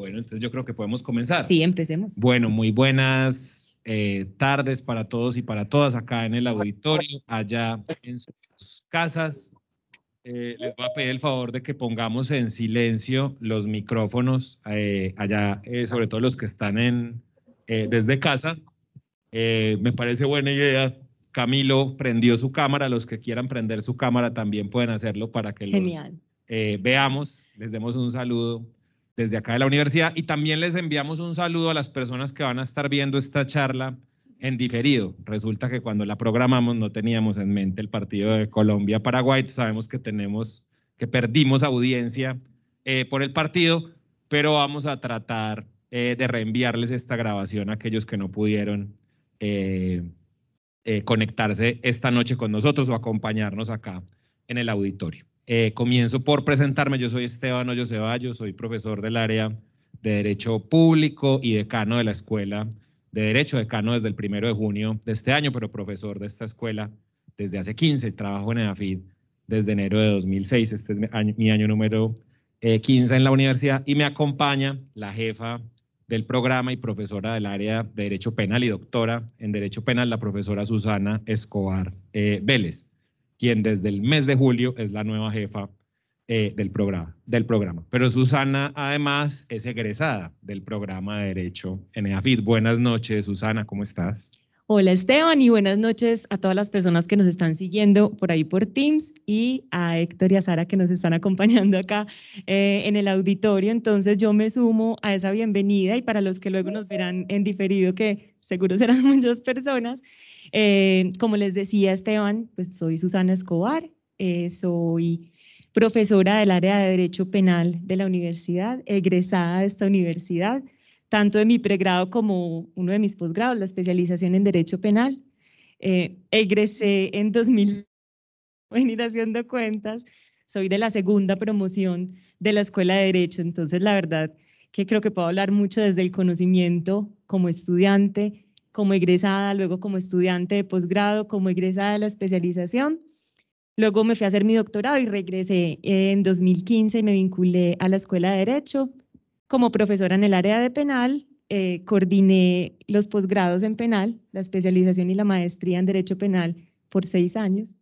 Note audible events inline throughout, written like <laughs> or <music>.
Bueno, entonces yo creo que podemos comenzar. Sí, empecemos. Bueno, muy buenas eh, tardes para todos y para todas acá en el auditorio, allá en sus casas. Eh, les voy a pedir el favor de que pongamos en silencio los micrófonos, eh, allá, sobre todo los que están en, desde casa. me parece buena idea. Camilo prendió su cámara, los que quieran prender su cámara también pueden hacerlo para que los veamos. Les demos un saludo desde acá de la universidad y también les enviamos un saludo a las personas que van a estar viendo esta charla en diferido. Resulta que cuando la programamos no teníamos en mente el partido de Colombia-Paraguay, sabemos que tenemos, que perdimos audiencia eh, por el partido, pero vamos a tratar eh, de reenviarles esta grabación a aquellos que no pudieron eh, conectarse esta noche con nosotros o acompañarnos acá en el auditorio. Eh, comienzo por presentarme. Yo soy Esteban Hoyo Ceballos, soy profesor del área de Derecho Público y decano de la Escuela de Derecho, decano desde el primero de junio de este año, pero profesor de esta escuela desde hace 15. Trabajo en EDAFID desde enero de 2006. Este es mi año, número 15 eh, en la universidad y me acompaña la jefa del programa y profesora del área de Derecho Penal y doctora en Derecho Penal, la profesora Susana Escobar eh, Vélez quien desde el mes de julio es la nueva jefa eh, del, programa, del programa. Pero Susana además es egresada del programa de Derecho en EAFID. Buenas noches, Susana, ¿cómo estás? Hola Esteban y buenas noches a todas las personas que nos están siguiendo por ahí por Teams y a Héctor y a Sara que nos están acompañando acá eh, en el auditorio. Entonces yo me sumo a esa bienvenida y para los que luego nos verán en diferido, que seguro serán <laughs> muchas personas, eh, como les decía Esteban, pues soy Susana Escobar, eh, soy profesora del área de Derecho Penal de la universidad, egresada de esta universidad tanto de mi pregrado como uno de mis posgrados, la especialización en Derecho Penal. Eh, egresé en 2000, <laughs> ir haciendo cuentas, soy de la segunda promoción de la Escuela de Derecho, entonces la verdad que creo que puedo hablar mucho desde el conocimiento como estudiante, como egresada, luego como estudiante de posgrado, como egresada de la especialización. Luego me fui a hacer mi doctorado y regresé en 2015 y me vinculé a la Escuela de Derecho como profesora en el área de penal, eh, coordiné los posgrados en penal, la especialización y la maestría en Derecho Penal por seis años.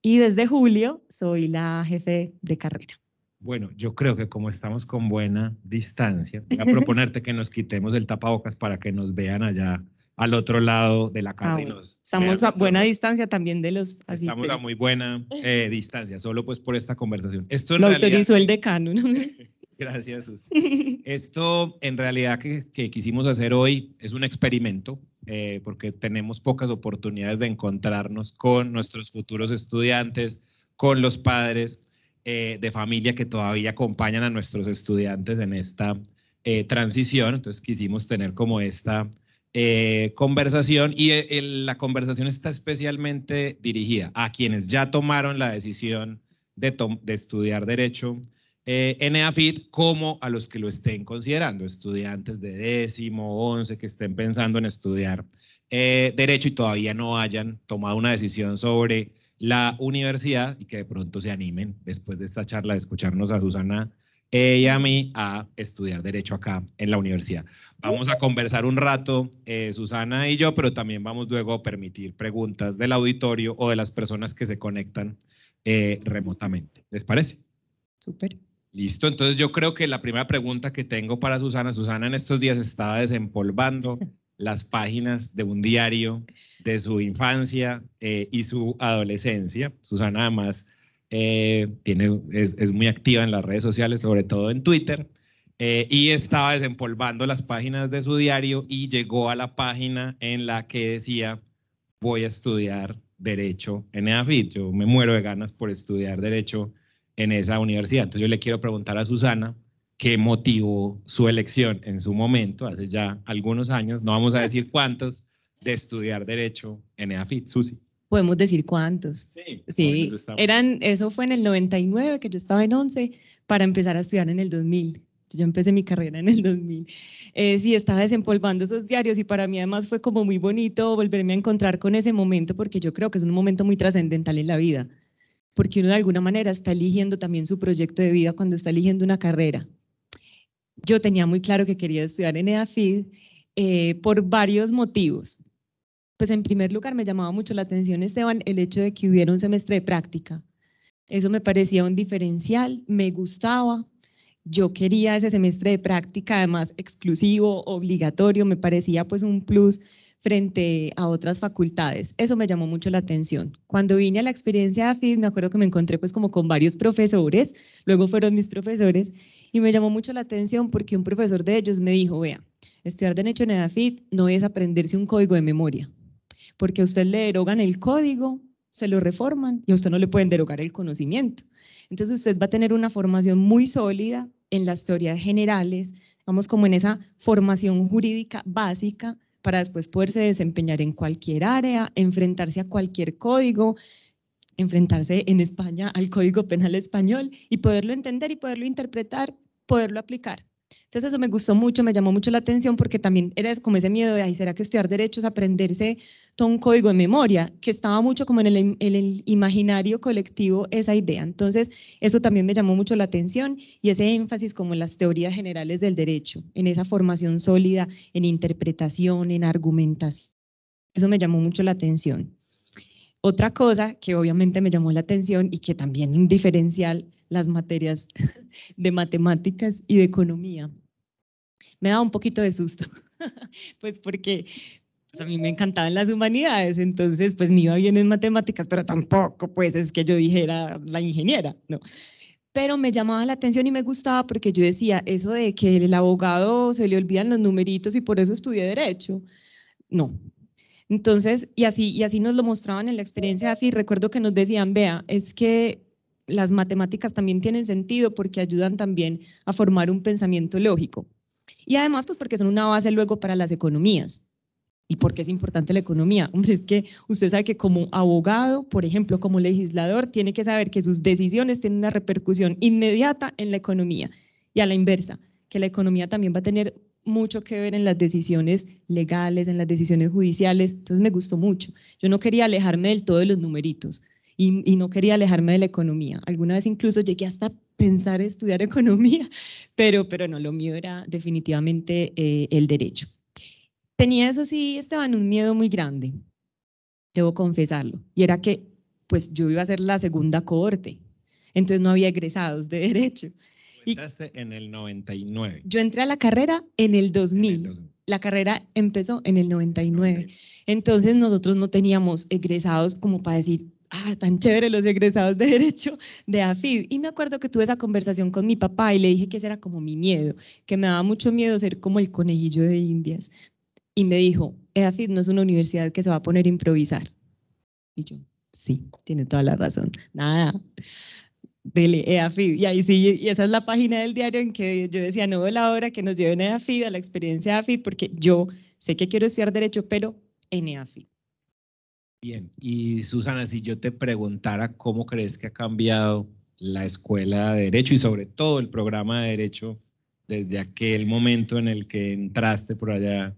Y desde julio soy la jefe de carrera. Bueno, yo creo que como estamos con buena distancia, voy a <laughs> proponerte que nos quitemos el tapabocas para que nos vean allá al otro lado de la ah, calle. Estamos a buena distancia también de los... Así, estamos a muy buena eh, distancia, solo pues por esta conversación. Esto Lo autorizó el decano. ¿no? <laughs> Gracias, Susi. <laughs> Esto en realidad que, quisimos hacer hoy es un experimento, eh, porque tenemos pocas oportunidades de encontrarnos con nuestros futuros estudiantes, con los padres eh, de familia que todavía acompañan a nuestros estudiantes en esta eh, transición. Entonces quisimos tener como esta conversación y la conversación está especialmente dirigida a quienes ya tomaron la decisión de estudiar derecho eh, en EAFID como a los que lo estén considerando, estudiantes de décimo, once, que estén pensando en estudiar eh, derecho y todavía no hayan tomado una decisión sobre la universidad y que de pronto se animen después de esta charla de escucharnos a Susana y a mí a estudiar derecho acá en la universidad. Vamos a conversar un rato, eh, Susana y yo, pero también vamos luego a permitir preguntas del auditorio o de las personas que se conectan remotamente. ¿Les parece? Súper. Listo, entonces yo creo que la primera pregunta que tengo para Susana, Susana en estos días estaba desempolvando <laughs> las páginas de un diario de su infancia eh, y su adolescencia. Susana además eh, tiene, es, muy activa en las redes sociales, sobre todo en Twitter, eh, y estaba desempolvando las páginas de su diario y llegó a la página en la que decía, voy a estudiar derecho en EAFIT, yo me muero de ganas por estudiar derecho en esa universidad. Entonces yo le quiero preguntar a Susana qué motivó su elección en su momento, hace ya algunos años, no vamos a decir cuántos, de estudiar Derecho en EAFIT. Susi. Podemos decir cuántos. Sí, Eran, eso fue en el 99, que yo estaba en 11, para empezar a estudiar en el 2000. Yo empecé mi carrera en el 2000. Eh, sí, estaba desempolvando esos diarios y para mí además fue como muy bonito volverme a encontrar con ese momento porque yo creo que es un momento muy trascendental en la vida porque uno de alguna manera está eligiendo también su proyecto de vida cuando está eligiendo una carrera. Yo tenía muy claro que quería estudiar en EAFID eh, por varios motivos. Pues en primer lugar me llamaba mucho la atención, Esteban, el hecho de que hubiera un semestre de práctica. Eso me parecía un diferencial, me gustaba. Yo quería ese semestre de práctica, además exclusivo, obligatorio, me parecía pues un plus frente a otras facultades. Eso me llamó mucho la atención. Cuando vine a la experiencia de AFID, me acuerdo que me encontré pues como con varios profesores, luego fueron mis profesores, y me llamó mucho la atención porque un profesor de ellos me dijo, vea, estudiar derecho en AFID no es aprenderse un código de memoria, porque a usted le derogan el código, se lo reforman y a usted no le pueden derogar el conocimiento. Entonces usted va a tener una formación muy sólida en las teorías generales, vamos como en esa formación jurídica básica, para después poderse desempeñar en cualquier área, enfrentarse a cualquier código, enfrentarse en España al Código Penal Español y poderlo entender y poderlo interpretar, poderlo aplicar. Entonces eso me gustó mucho, me llamó mucho la atención porque también era como ese miedo de, ay, ¿será que estudiar derecho es aprenderse todo un código de memoria? Que estaba mucho como en el, imaginario colectivo esa idea. Entonces eso también me llamó mucho la atención y ese énfasis como en las teorías generales del derecho, en esa formación sólida, en interpretación, en argumentación. Eso me llamó mucho la atención. Otra cosa que obviamente me llamó la atención y que también un diferencial las materias <laughs> de matemáticas y de economía. Me daba un poquito de susto, <laughs> pues porque pues, a mí me encantaban las humanidades, entonces pues me iba bien en matemáticas, pero tampoco pues es que yo dijera la ingeniera, ¿no? Pero me llamaba la atención y me gustaba porque yo decía, eso de que el abogado se le olvidan los numeritos y por eso estudié derecho, no. Entonces, y así, y así nos lo mostraban en la experiencia de AFI, recuerdo que nos decían, vea, es que las matemáticas también tienen sentido porque ayudan también a formar un pensamiento lógico. Y además, pues porque son una base luego para las economías. ¿Y por qué es importante la economía? <laughs> Hombre, es que usted sabe que como abogado, por ejemplo, como legislador, tiene que saber que sus decisiones tienen una repercusión inmediata en la economía y a la inversa, que la economía también va a tener mucho que ver en las decisiones legales, en las decisiones judiciales. Entonces me gustó mucho. Yo no quería alejarme del todo de los numeritos y, no quería alejarme de la economía. Alguna vez incluso llegué hasta pensar estudiar <laughs> economía, pero, pero no, lo mío era definitivamente eh, el derecho. Tenía eso sí, Esteban, un miedo muy grande, debo confesarlo, y era que pues yo iba a ser la segunda cohorte, entonces no había egresados de derecho. ¿Entraste en el 99. Yo entré a la carrera en el 2000. La carrera empezó en el 99. Entonces nosotros no teníamos egresados como para decir, ah, tan chévere los egresados de <laughs> Derecho de AFID. Y me acuerdo que tuve esa conversación con mi papá y le dije que ese era como mi miedo, que me daba mucho miedo ser como el conejillo de Indias. Y me dijo, EAFID eh, no es una universidad que se va a poner a improvisar. Y yo, sí, tiene toda la razón. Nada, dele EAFID. Eh, y ahí sí, y esa es la página del diario en que yo decía, no, la hora que nos lleven a EAFID, a la experiencia de porque yo sé que quiero estudiar Derecho, pero en EAFID. Bien, y Susana, si yo te preguntara cómo crees que ha cambiado la escuela de derecho y sobre todo el programa de derecho desde aquel momento en el que entraste por allá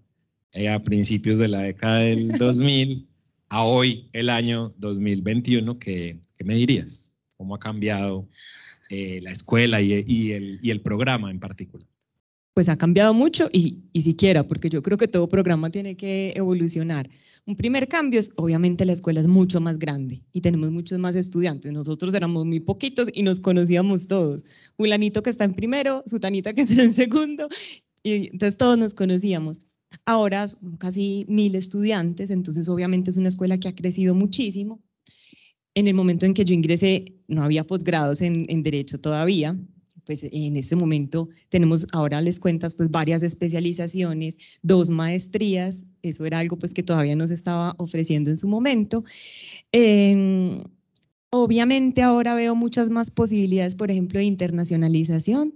eh, a principios de la década del 2000 <laughs> a hoy, el año 2021, ¿qué, me dirías? ¿Cómo ha cambiado eh, la escuela y el programa en particular? pues ha cambiado mucho y, siquiera, porque yo creo que todo programa tiene que evolucionar. Un primer cambio es, obviamente la escuela es mucho más grande y tenemos muchos más estudiantes. Nosotros éramos muy poquitos y nos conocíamos todos. Fulanito que está en primero, Sutanita que <laughs> está en segundo, y entonces todos nos conocíamos. Ahora son casi mil estudiantes, entonces obviamente es una escuela que ha crecido muchísimo. En el momento en que yo ingresé, no había posgrados en Derecho todavía, pues en este momento tenemos, ahora les cuentas, pues varias especializaciones, dos maestrías, eso era algo pues que todavía no se estaba ofreciendo en su momento. Em, obviamente ahora veo muchas más posibilidades, por ejemplo, de internacionalización,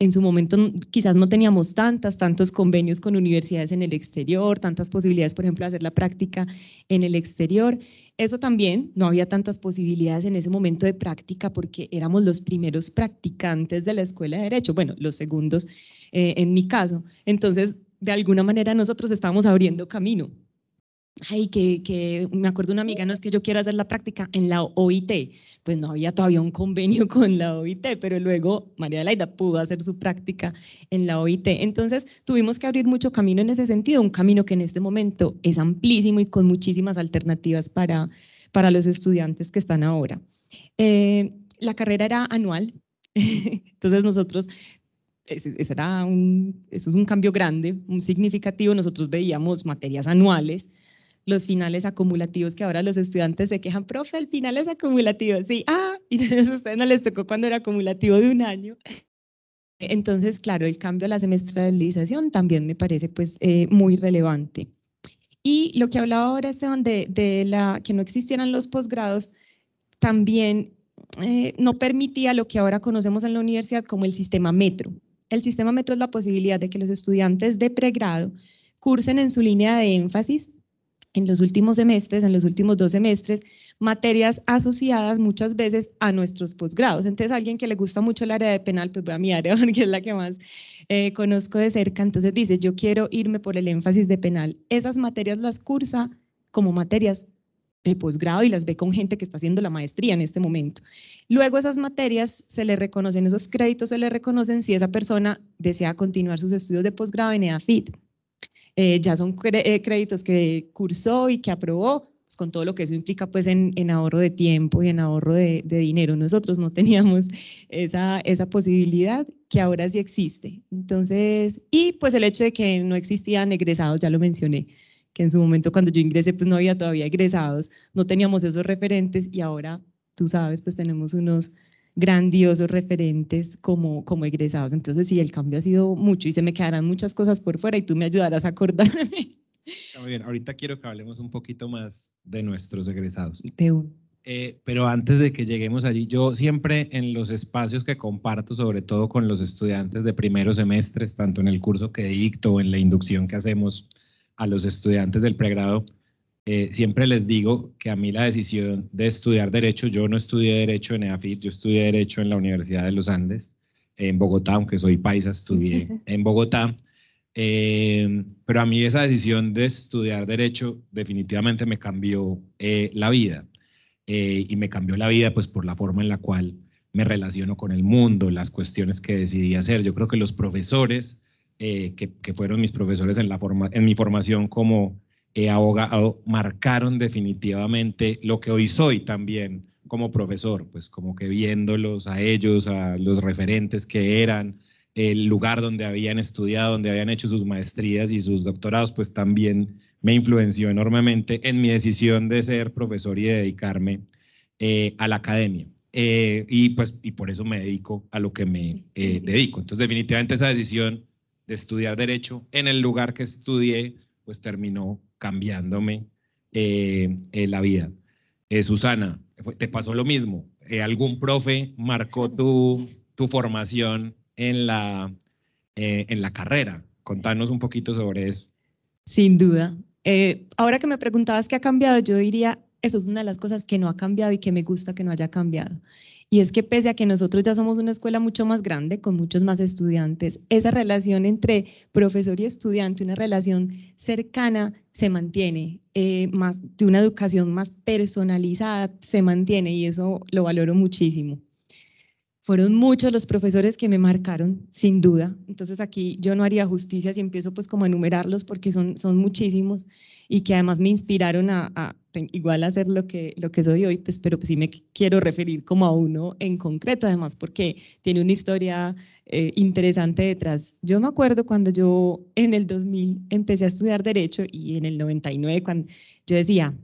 en su momento quizás no teníamos tantas, tantos convenios con universidades en el exterior, tantas posibilidades, por ejemplo, de hacer la práctica en el exterior. Eso también, no había tantas posibilidades en ese momento de práctica porque éramos los primeros practicantes de la escuela de derecho, bueno, los segundos eh, en mi caso. Entonces, de alguna manera nosotros estábamos abriendo camino ay, que, me acuerdo una amiga, no es que yo quiera hacer la práctica en la OIT, pues no había todavía un convenio <laughs> con la OIT, pero luego María Laida pudo hacer su práctica en la OIT. Entonces tuvimos que abrir mucho camino en ese sentido, un camino que en este momento es amplísimo y con muchísimas alternativas para, para los estudiantes que están ahora. Eh, la carrera era anual, <laughs> entonces nosotros era un, eso es un cambio grande, un significativo. Nosotros veíamos materias anuales, los finales acumulativos que ahora los estudiantes se quejan, profe, el final es acumulativo, sí, ah, <laughs> y a ustedes no les tocó cuando era acumulativo de un año. Entonces, claro, el cambio a la semestralización también me parece pues eh, muy relevante. Y lo que hablaba ahora Esteban de, de la, que no existieran los posgrados, también eh, no permitía lo que ahora conocemos en la universidad como el sistema metro. El sistema metro es la posibilidad de que los estudiantes de pregrado cursen en su línea de énfasis en los últimos semestres, en los últimos dos semestres, materias asociadas muchas veces a nuestros posgrados. Entonces, alguien que le gusta mucho el área de penal, pues va a mi área <laughs> porque es la que más eh, conozco de cerca. Entonces dice, yo quiero irme por el énfasis de penal. Esas materias las cursa como materias de posgrado y las ve con gente que está haciendo la maestría en este momento. Luego esas materias se le reconocen, esos créditos se le reconocen si esa persona desea continuar sus estudios de posgrado en EAFIT. Eh, ya son eh, créditos que cursó y que aprobó, pues con todo lo que eso implica pues en, en ahorro de tiempo y en ahorro de, de dinero. Nosotros no teníamos esa, esa, posibilidad que ahora sí existe. Entonces, y pues el hecho de que no existían egresados, ya lo mencioné, que en su momento cuando yo ingresé pues no había todavía egresados, no teníamos esos referentes y ahora, tú sabes, pues tenemos unos grandiosos referentes como, como egresados. Entonces, sí, el cambio ha sido mucho y se me quedarán muchas cosas por fuera y tú me ayudarás a acordarme. Muy bien, ahorita quiero que hablemos un poquito más de nuestros egresados. Eh, pero antes de que lleguemos allí, yo siempre en los espacios que comparto, sobre todo con los estudiantes de primeros semestres, tanto en el curso que dicto o en la inducción que hacemos a los estudiantes del pregrado, eh, siempre les digo que a mí la decisión de estudiar Derecho, yo no estudié Derecho en EAFIT, yo estudié Derecho en la Universidad de los Andes, en Bogotá, aunque soy paisa, estudié en Bogotá. Em, pero a mí esa decisión de estudiar Derecho definitivamente me cambió eh, la vida. Eh, y me cambió la vida pues por la forma en la cual me relaciono con el mundo, las cuestiones que decidí hacer. Yo creo que los profesores, que, fueron mis profesores en, la en mi formación como marcaron definitivamente lo que hoy soy también como profesor, pues como que viéndolos a ellos, a los referentes que eran, el lugar donde habían estudiado, donde habían hecho sus maestrías y sus doctorados, pues también me influenció enormemente en mi decisión de ser profesor y de dedicarme eh, a la academia. Eh, y pues y por eso me dedico a lo que me eh, dedico. Entonces definitivamente esa decisión de estudiar derecho en el lugar que estudié, pues terminó cambiándome eh, eh, la vida. Eh, Susana, ¿te pasó lo mismo? ¿Algún profe marcó tu, tu formación en la, en la carrera? Contanos un poquito sobre eso. Sin duda. ahora que me preguntabas qué ha cambiado, yo diría, eso es una de las cosas que no ha cambiado y que me gusta que no haya cambiado. Y es que pese a que nosotros ya somos una escuela mucho más grande, con muchos más estudiantes, esa relación entre profesor y estudiante, una relación cercana, se mantiene, eh, más, de una educación más personalizada, se mantiene y eso lo valoro muchísimo. Fueron muchos los profesores que me marcaron, sin duda. Entonces aquí yo no haría justicia si empiezo pues como a enumerarlos porque son, son muchísimos y que además me inspiraron a, igual hacer lo que, lo que soy hoy, pues, pero sí me quiero referir como a uno en concreto además porque tiene una historia eh, interesante detrás. Yo me acuerdo cuando yo en el 2000 empecé a estudiar Derecho y en el 99 cuando yo decía,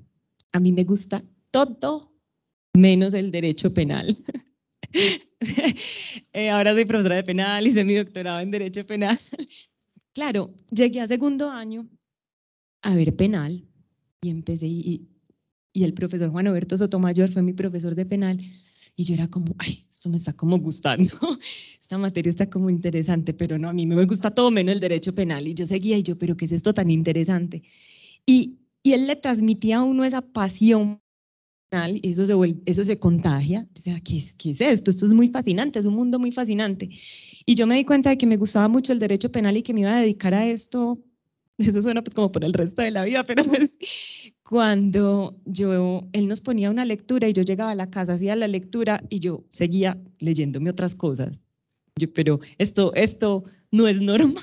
a mí me gusta todo menos el derecho penal. <laughs> <laughs> Eh, ahora soy profesora de penal, y hice mi doctorado en Derecho Penal. <laughs> claro, llegué a segundo año a ver penal y empecé y, el profesor Juan Alberto Sotomayor fue mi profesor de penal y yo era como, ay, esto me está como gustando, <laughs> esta materia está como interesante, pero no, a mí me gusta todo menos el derecho penal y yo seguía y yo, pero ¿qué es esto tan interesante? Y, y él le transmitía a uno esa pasión y eso se, eso se contagia. O sea, ah, ¿qué es, ¿qué es esto? Esto es muy fascinante, es un mundo muy fascinante. Y yo me di cuenta de que me gustaba mucho el derecho penal y que me iba a dedicar a esto. <laughs> Eso suena pues como por el resto de la vida, pero pues, cuando yo, él nos ponía una lectura y yo llegaba a la casa, hacía la lectura y yo seguía leyéndome otras cosas. Yo, pero esto, esto no es normal.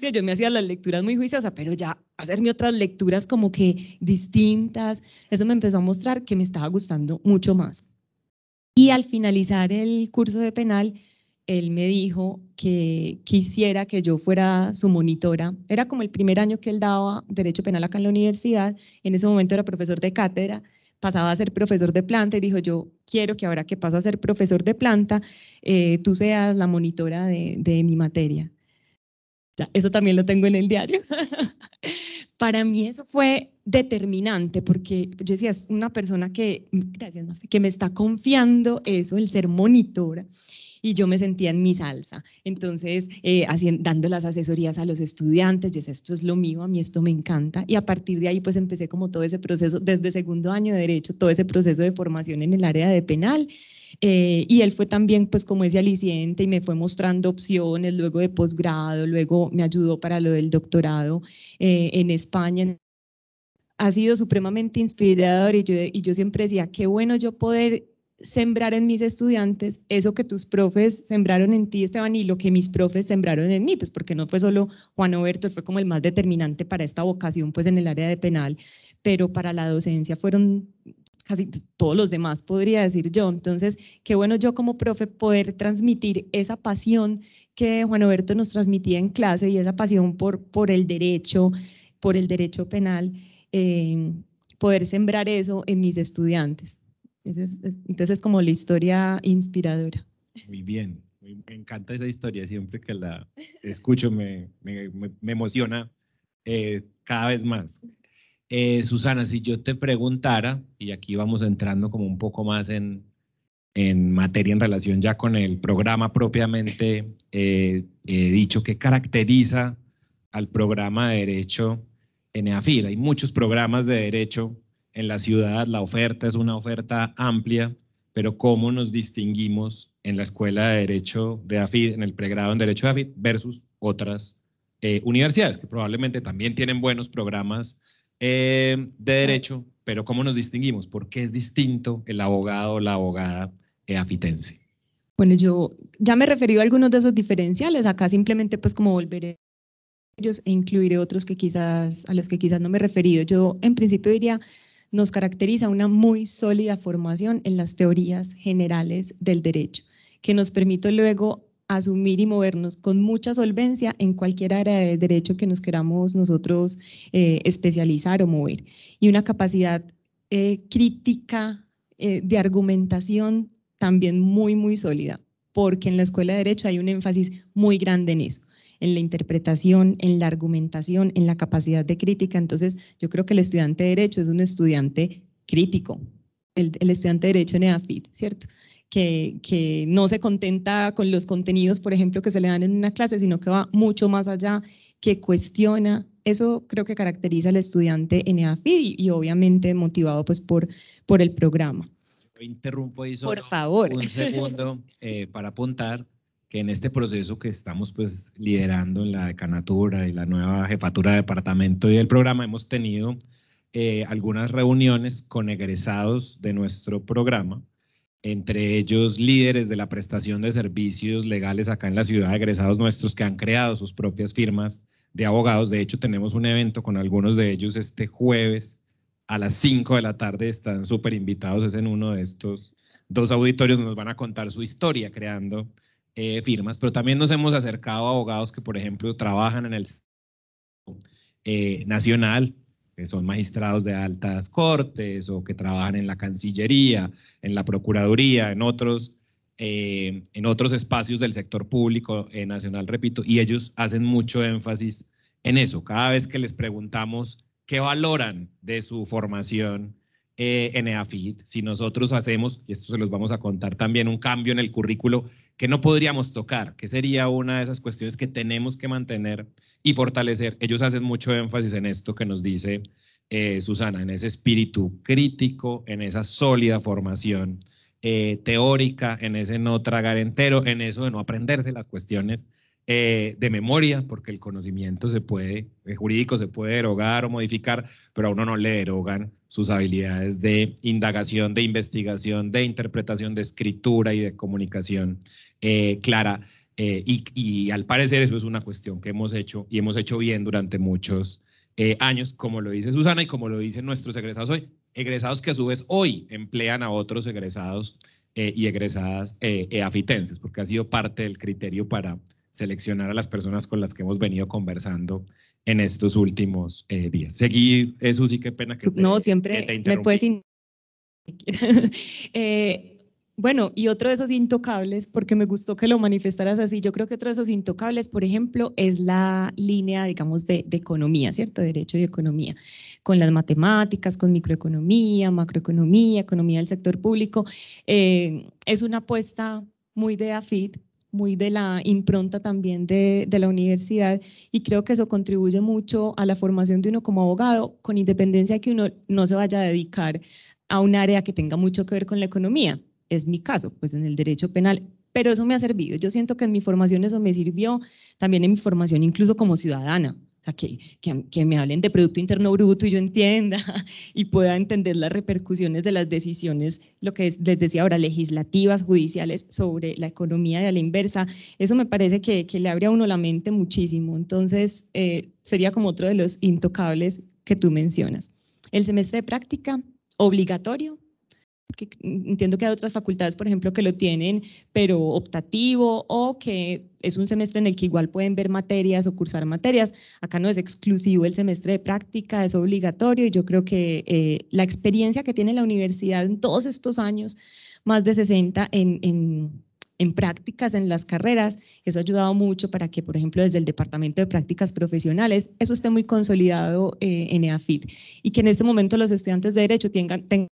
<laughs> yo me hacía las lecturas muy juiciosas, pero ya hacerme otras lecturas como que distintas, eso me empezó a mostrar que me estaba gustando mucho más. Y al finalizar el curso de penal, él me dijo que quisiera que yo fuera su monitora. Era como el primer año que él daba Derecho Penal acá en la universidad. En ese momento era profesor de cátedra, pasaba a ser profesor de planta y dijo, yo quiero que ahora que pasa a ser profesor de planta, eh, tú seas la monitora de mi materia eso también lo tengo en el diario. <laughs> Para mí eso fue determinante porque yo decía, es una persona que, que me está confiando eso, el ser monitora y yo me sentía en mi salsa. Entonces, eh, haciendo, dando las asesorías a los estudiantes, yo decía, esto es lo mío, a mí esto me encanta. Y a partir de ahí, pues empecé como todo ese proceso, desde segundo año de derecho, todo ese proceso de formación en el área de penal. Eh, y él fue también, pues como ese aliciente y me fue mostrando opciones luego de posgrado, luego me ayudó para lo del doctorado eh, en España. Ha sido supremamente inspirador y yo, siempre decía, qué bueno yo poder sembrar en mis estudiantes eso que tus profes sembraron en ti, Esteban, y lo que mis profes sembraron en mí, pues porque no fue solo Juan Oberto, fue como el más determinante para esta vocación, pues en el área de penal, pero para la docencia fueron casi todos los demás, podría decir yo. Entonces, qué bueno yo como profe poder transmitir esa pasión que Juan Alberto nos transmitía en clase y esa pasión por, por el derecho, por el derecho penal, eh, poder sembrar eso en mis estudiantes. Entonces es, como la historia inspiradora. Muy bien, me encanta esa historia, siempre que la escucho me, emociona eh, cada vez más. Eh, Susana, si yo te preguntara, y aquí vamos entrando como un poco más en, materia en relación ya con el programa propiamente eh, eh, dicho, que caracteriza al programa de derecho en EAFID. Hay muchos programas de derecho en la ciudad, la oferta es una oferta amplia, pero ¿cómo nos distinguimos en la Escuela de Derecho de EAFID, en el pregrado en Derecho de EAFID, versus otras universidades que probablemente también tienen buenos programas Em, de derecho, pero ¿cómo nos distinguimos? ¿Por qué es distinto el abogado o la abogada afitense? Bueno, yo ya me he referido a algunos de esos diferenciales. Acá simplemente pues como volveré a ellos e incluiré otros que quizás, a los que quizás no me he referido. Yo en principio diría, nos caracteriza una muy sólida formación en las teorías generales del derecho, que nos permite luego asumir y movernos con mucha solvencia en cualquier área de derecho que nos queramos nosotros eh, especializar o mover. Y una capacidad eh, crítica eh, de argumentación también muy, muy sólida, porque en la Escuela de Derecho hay un énfasis muy grande en eso en la interpretación, en la argumentación, en la capacidad de crítica. Entonces, yo creo que el estudiante de Derecho es un estudiante crítico, el, estudiante de Derecho en EAFID, ¿cierto? que, no se contenta con los contenidos, por ejemplo, que se le dan en una clase, sino que va mucho más allá, que cuestiona. Eso creo que caracteriza al estudiante en EAFI y, obviamente motivado pues, por, por el programa. Interrumpo por favor. un segundo <laughs> eh, para apuntar que en este proceso que estamos pues liderando en la decanatura y la nueva jefatura de departamento y del programa hemos tenido eh, algunas reuniones con egresados de nuestro programa entre ellos líderes de la prestación de servicios legales acá en la ciudad, egresados nuestros que han creado sus propias firmas de abogados. De hecho, tenemos un evento con algunos de ellos este jueves a las 5 de la tarde. Están súper invitados, es en uno de estos dos auditorios, nos van a contar su historia creando eh, firmas, pero también nos hemos acercado a abogados que, por ejemplo, trabajan en el eh, nacional, que son magistrados de altas cortes o que trabajan en la Cancillería, en la Procuraduría, en otros, eh, en otros espacios del sector público eh, nacional, repito, y ellos hacen mucho énfasis en eso. Cada vez que les preguntamos qué valoran de su formación eh, en EAFID, si nosotros hacemos, y esto se los vamos a contar también, un cambio en el currículo que no podríamos tocar, que sería una de esas cuestiones que tenemos que mantener y fortalecer. Ellos hacen mucho énfasis en esto que nos dice eh, Susana, en ese espíritu crítico, en esa sólida formación eh, teórica, en ese no tragar entero, en eso de no aprenderse las cuestiones eh, de memoria, porque el conocimiento se puede, jurídico se puede derogar o modificar, pero a uno no le derogan sus habilidades de indagación, de investigación, de interpretación, de escritura y de comunicación clara. Eh, y, al parecer eso es una cuestión que hemos hecho y hemos hecho bien durante muchos eh, años, como lo dice Susana y como lo dicen nuestros egresados hoy. Egresados que a su vez hoy emplean a otros egresados eh, y egresadas afitenses, porque ha sido parte del criterio para seleccionar a las personas con las que hemos venido conversando en estos últimos días. Seguí, Susi, qué pena que te, No, siempre me puedes... interrumpir. <laughs> Bueno, y otro de esos intocables, porque me gustó que lo manifestaras así, yo creo que otro de esos intocables, por ejemplo, es la línea, digamos, de, economía, ¿cierto? Derecho y economía, con las matemáticas, con microeconomía, macroeconomía, economía del sector público. Eh, es una apuesta muy de AFID, muy de la impronta también de, de, la universidad y creo que eso contribuye mucho a la formación de uno como abogado, con independencia de que uno no se vaya a dedicar a un área que tenga mucho que ver con la economía es mi caso, pues en el derecho penal. Pero eso me ha servido. Yo siento que en mi formación eso me sirvió, también en mi formación incluso como ciudadana. O que, me hablen de Producto Interno Bruto y yo entienda <laughs> y pueda entender las repercusiones de las decisiones, lo que es, les decía ahora, legislativas, judiciales, sobre la economía de la inversa. Eso me parece que, que le abre a uno la mente muchísimo. Entonces, eh, sería como otro de los intocables que tú mencionas. El semestre de práctica, obligatorio, porque entiendo que hay otras facultades, por ejemplo, que lo tienen, pero optativo o que es un semestre en el que igual pueden ver materias o cursar materias. Acá no es exclusivo el semestre de práctica, es obligatorio y yo creo que eh, la experiencia que tiene la universidad en todos estos años, más de 60 en, en en prácticas en las carreras, eso ha ayudado mucho para que, por ejemplo, desde el Departamento de Prácticas Profesionales, eso esté muy consolidado eh, en EAFIT y que en este momento los estudiantes de Derecho tengan, tengan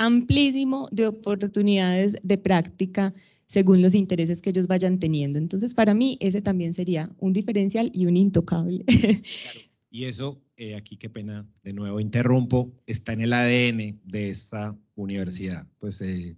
amplísimo de oportunidades de práctica según los intereses que ellos vayan teniendo. Entonces, para mí, ese también sería un diferencial y un intocable. Y eso, eh, aquí qué pena, de nuevo interrumpo, está en el ADN de esta universidad. Pues eh,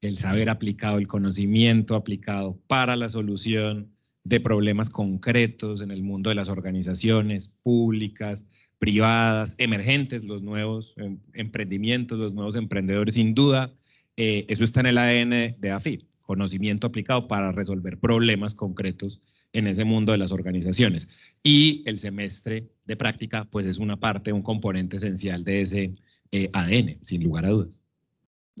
el saber aplicado, el conocimiento aplicado para la solución de problemas concretos en el mundo de las organizaciones públicas, privadas, emergentes, los nuevos em, emprendimientos, los nuevos emprendedores, sin duda, eh, eso está en el ADN de AFIP, conocimiento aplicado para resolver problemas concretos en ese mundo de las organizaciones. Y el semestre de práctica, pues es una parte, un componente esencial de ese eh, ADN, sin lugar a dudas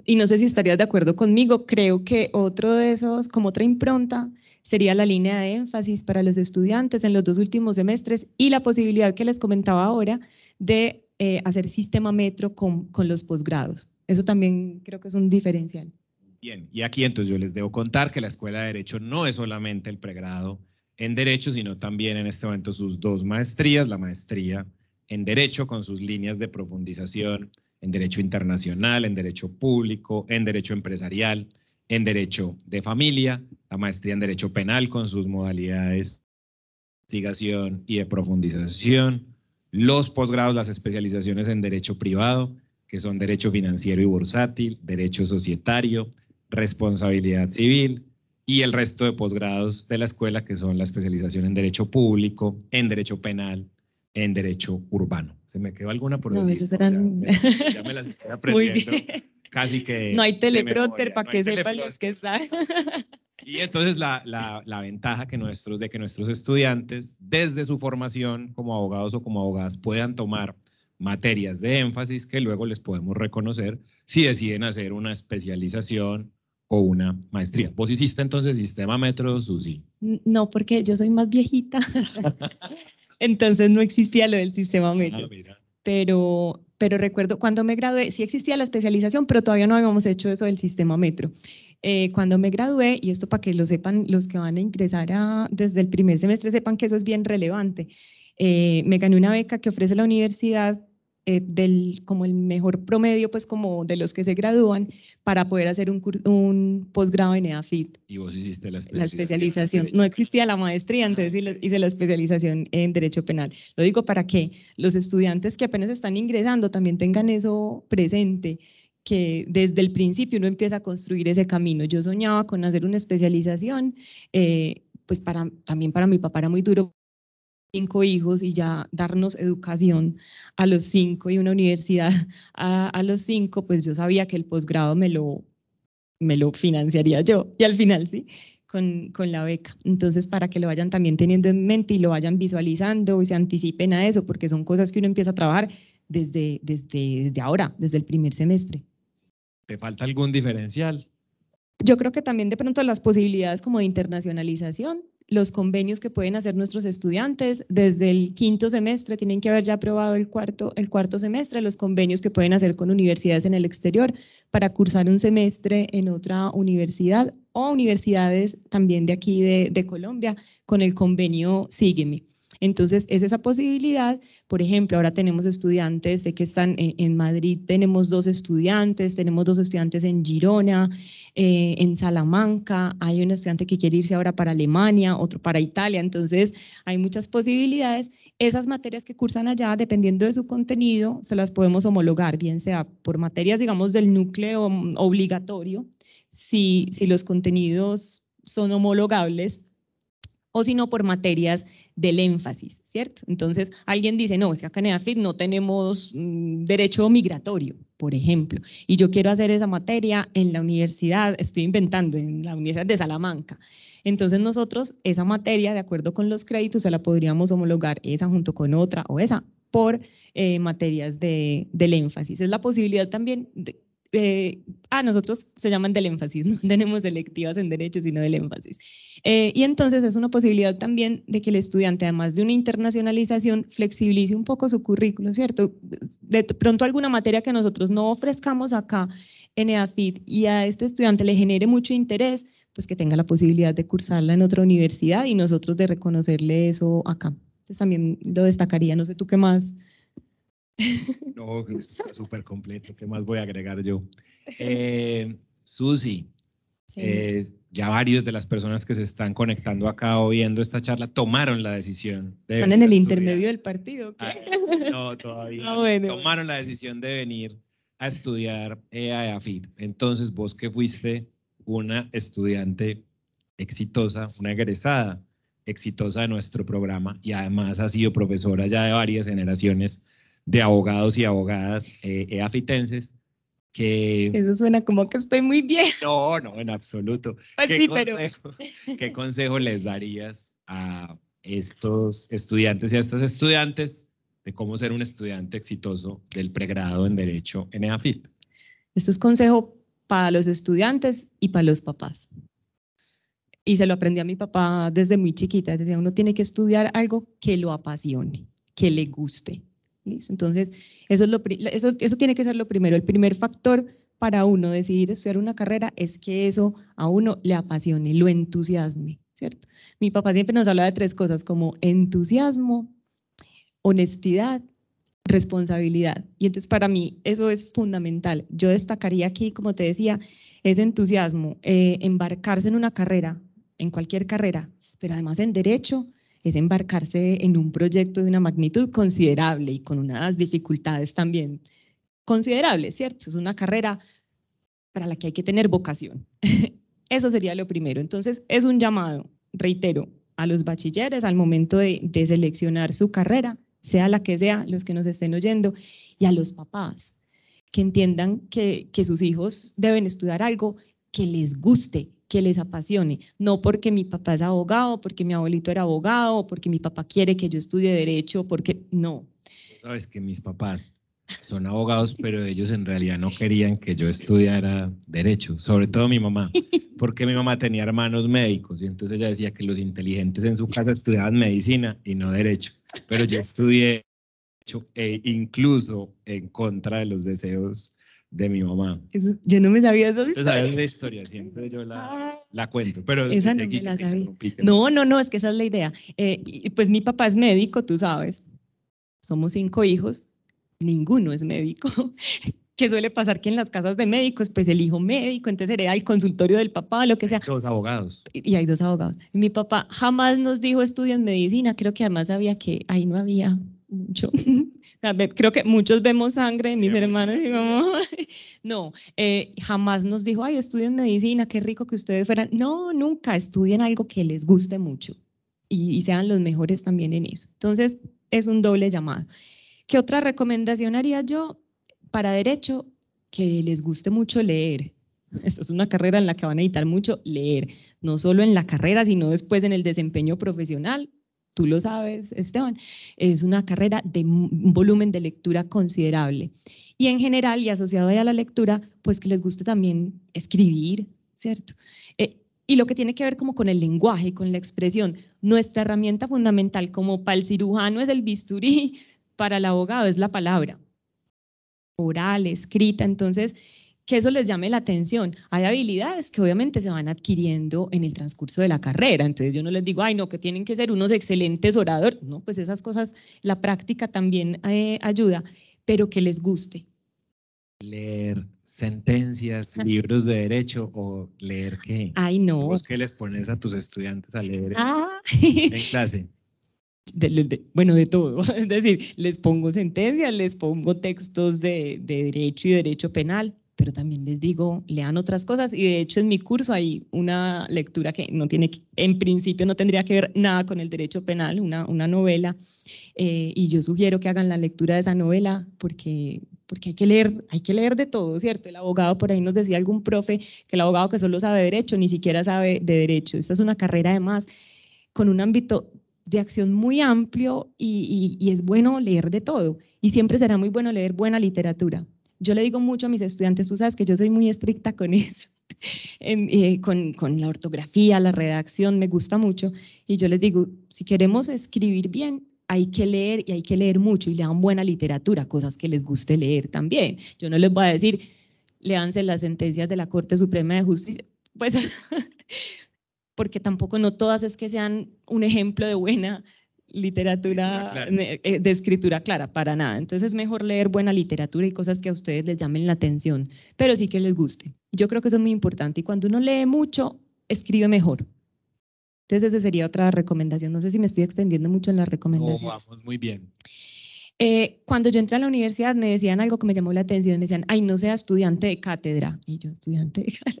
y no sé si estarías de acuerdo conmigo, creo que otro de esos, como otra impronta, sería la línea de énfasis para los estudiantes en los dos últimos semestres y la posibilidad que les comentaba ahora de eh, hacer sistema metro con, con los posgrados. Eso también creo que es un diferencial. Bien, y aquí entonces yo les debo contar que la Escuela de Derecho no es solamente el pregrado en Derecho, sino también en este momento sus dos maestrías, la maestría en Derecho con sus líneas de profundización en derecho internacional, en derecho público, en derecho empresarial, en derecho de familia, la maestría en derecho penal con sus modalidades de investigación y de profundización, los posgrados, las especializaciones en derecho privado, que son derecho financiero y bursátil, derecho societario, responsabilidad civil y el resto de posgrados de la escuela, que son la especialización en derecho público, en derecho penal, en derecho urbano. ¿Se me quedó alguna por no, Esos eran... ya, me, las estoy <laughs> aprendiendo. Muy bien. Casi que... No hay teleprompter para que sepan los que están. <laughs> Y entonces la, la, la, ventaja que nuestros, de que nuestros estudiantes, desde su formación como abogados o como abogadas, puedan tomar materias de énfasis que luego les podemos reconocer si deciden hacer una especialización o una maestría. ¿Vos hiciste entonces sistema metro, Susi? No, porque yo soy más viejita. <laughs> Entonces no existía lo del sistema ah, Metro. pero, pero recuerdo cuando me gradué, sí existía la especialización, pero todavía no habíamos hecho eso del sistema metro. Eh, cuando me gradué, y esto para que lo sepan los que van a ingresar desde el primer semestre, sepan que eso es bien relevante. Eh, me gané una beca que ofrece la universidad eh, del, como el mejor promedio, pues como de los que se gradúan, para poder hacer un, un posgrado en EAFIT. Y vos hiciste la especialización. La especialización. No existía la maestría, ah, entonces y hice la especialización en Derecho Penal. Lo digo para que los estudiantes que apenas están ingresando también tengan eso presente que desde el principio uno empieza a construir ese camino. Yo soñaba con hacer una especialización, eh, pues para, también para mi papá era muy duro cinco hijos y ya darnos educación a los cinco y una universidad <laughs> a, los cinco, pues yo sabía que el posgrado me lo, me lo financiaría yo <laughs> y al final sí, con, con, la beca. Entonces, para que lo vayan también teniendo en mente y lo vayan visualizando y se anticipen a eso, porque son cosas que uno empieza a trabajar desde, desde, desde ahora, desde el primer semestre. ¿Te falta algún diferencial? Yo creo que también de pronto las posibilidades como de internacionalización, los convenios que pueden hacer nuestros estudiantes. Desde el quinto semestre tienen que haber ya aprobado el cuarto, el cuarto semestre, los convenios que pueden hacer con universidades en el exterior para cursar un semestre en otra universidad o universidades también de aquí de Colombia con el convenio Sígueme. Entonces, es esa posibilidad. Por ejemplo, ahora tenemos estudiantes de que están en, Madrid, tenemos dos estudiantes, tenemos dos estudiantes en Girona, eh, en Salamanca, hay un estudiante que quiere irse ahora para Alemania, otro para Italia. Entonces, hay muchas posibilidades. Esas materias que cursan allá, dependiendo de su contenido, se las podemos homologar, bien sea por materias, digamos, del núcleo mm, obligatorio, si, si los contenidos son homologables o si no por materias del énfasis, ¿cierto? Entonces, alguien dice, no, es que acá en no tenemos mm, derecho migratorio, por ejemplo, y yo quiero hacer esa materia en la universidad, estoy inventando, en la Universidad de Salamanca. Entonces nosotros esa materia, de acuerdo con los créditos, se la podríamos homologar esa junto con otra o esa por eh, materias de, del énfasis. Es la posibilidad también de, eh, a nosotros se llaman del énfasis, <laughs> no tenemos selectivas en derecho, sino del énfasis. Eh, y entonces es una posibilidad también de que el estudiante, además de una internacionalización, flexibilice un poco su currículo, ¿cierto? De pronto alguna materia que nosotros no ofrezcamos acá en EAFIT y a este estudiante le genere mucho interés, pues que tenga la posibilidad de cursarla en otra universidad y nosotros de reconocerle eso acá. Entonces también lo destacaría, no sé tú qué más <laughs> No, está súper completo. ¿Qué más voy a agregar yo? Eh, Susi, eh, ya varios de las personas que se están conectando acá o viendo esta charla tomaron la decisión. ¿Están en el intermedio del partido? Ah, eh, no, <laughs> todavía. Ah, tomaron la decisión de venir a estudiar EAFIT. E Entonces, vos que fuiste una estudiante exitosa, una egresada exitosa de nuestro programa y además ha sido profesora ya de varias generaciones de abogados y abogadas eh, eafitenses que... Eso suena como que estoy muy bien. No, no, en absoluto. Pues ¿Qué, consejo, ¿Qué consejo les darías a estos estudiantes y a estas estudiantes de cómo ser un estudiante exitoso del pregrado en Derecho en EAFIT? Esto es consejo para los estudiantes y para los papás. Y se lo aprendí a mi papá desde muy chiquita. Decía, uno tiene que estudiar algo que lo apasione, que le guste, ¿Listo? Entonces, eso, es lo, eso, tiene que ser lo primero. El primer factor para uno decidir estudiar una carrera es que eso a uno le apasione, lo entusiasme, ¿cierto? Mi papá siempre nos habla de tres cosas como entusiasmo, honestidad responsabilidad. Y entonces para mí eso es fundamental. Yo destacaría aquí, como te decía, ese entusiasmo, eh, embarcarse en una carrera, en cualquier carrera, pero además en derecho, es embarcarse en un proyecto de una magnitud considerable y con unas dificultades también considerables, ¿cierto? Es una carrera para la que hay que tener vocación. <laughs> Eso sería lo primero. Entonces, es un llamado, reitero, a los bachilleres al momento de, seleccionar su carrera, sea la que sea, los que nos estén oyendo, y a los papás, que entiendan que, que sus hijos deben estudiar algo que les guste, que les apasione, no porque mi papá es abogado, porque mi abuelito era abogado, porque mi papá quiere que yo estudie derecho, porque no. Sabes que mis papás son abogados, pero ellos en realidad no querían que yo estudiara derecho, sobre todo mi mamá, <laughs> porque mi mamá tenía hermanos médicos y entonces ella decía que los inteligentes en su casa estudiaban medicina y no derecho, pero yo estudié derecho e incluso en contra de los deseos de mi mamá. yo no me sabía esa historia. sabes la historia, siempre yo la, ah, cuento, pero... Esa no me la sabía. No, no, no, es que esa es la idea. Eh, pues mi papá es médico, tú sabes. Somos cinco hijos, ninguno es médico. <laughs> que suele pasar que en las casas de médicos, pues el hijo médico, entonces hereda el consultorio del papá, lo que sea. Dos abogados. Y hay dos abogados. Mi papá jamás nos dijo en medicina, creo que además sabía que ahí no había mucho. <laughs> creo que muchos vemos sangre mis hermanos digamos no, eh, jamás nos dijo, ay, estudien medicina, qué rico que ustedes fueran. No, nunca, estudien algo que les guste mucho y, sean los mejores también en eso. Entonces, es un doble llamado. ¿Qué otra recomendación haría yo para derecho? Que les guste mucho leer. <laughs> Esta es una carrera en la que van a editar mucho leer, no solo en la carrera, sino después en el desempeño profesional tú lo sabes, Esteban, es una carrera de un volumen de lectura considerable. Y en general, y asociado a la lectura, pues que les guste también escribir, ¿cierto? Eh, y lo que tiene que ver como con el lenguaje, con la expresión. Nuestra herramienta fundamental como para el cirujano es el bisturí, <laughs> para el abogado es la palabra oral, escrita. Entonces, que eso les llame la atención. Hay habilidades que obviamente se van adquiriendo en el transcurso de la carrera, entonces yo no les digo, ay, no, que tienen que ser unos excelentes oradores, no, pues esas cosas, la práctica también eh, ayuda, pero que les guste. Leer sentencias, libros de derecho o leer qué. Ay, no. ¿Vos qué les pones a tus estudiantes a leer ah. en clase? <laughs> bueno, de todo. <laughs> Es decir, les pongo sentencias, les pongo textos de, de, derecho y derecho penal, pero también les digo, lean otras cosas y de hecho en mi curso hay una lectura que no tiene, en principio no tendría que ver nada con el derecho penal, una, una novela, eh, y yo sugiero que hagan la lectura de esa novela porque, porque hay que leer, hay que leer de todo, ¿cierto? El abogado, por ahí nos decía algún profe, que el abogado que solo sabe derecho, ni siquiera sabe de derecho, esta es una carrera además con un ámbito de acción muy amplio y es bueno leer de todo, y siempre será muy bueno leer buena literatura, yo le digo mucho a mis estudiantes, tú sabes que yo soy muy estricta con <laughs> eso, eh, con, la ortografía, la redacción, me gusta mucho. Y yo les digo, si queremos escribir bien, hay que leer y hay que leer mucho y lean buena literatura, cosas que les guste leer también. Yo no les voy a decir, leanse las sentencias de la Corte Suprema de Justicia, pues <laughs> porque tampoco no todas es que sean un ejemplo de buena literatura eh, de escritura clara, para nada. Entonces es mejor leer buena literatura y cosas que a ustedes les llamen la atención, pero sí que les guste. Yo creo que eso es muy importante y cuando uno lee mucho, escribe mejor. Entonces esa sería otra recomendación. No sé si me estoy extendiendo mucho en las recomendaciones. vamos, muy bien. Eh, cuando yo entré a la universidad me decían algo que me llamó la atención, me decían, ay, no sea estudiante de cátedra. Y yo, estudiante de <laughs> cátedra.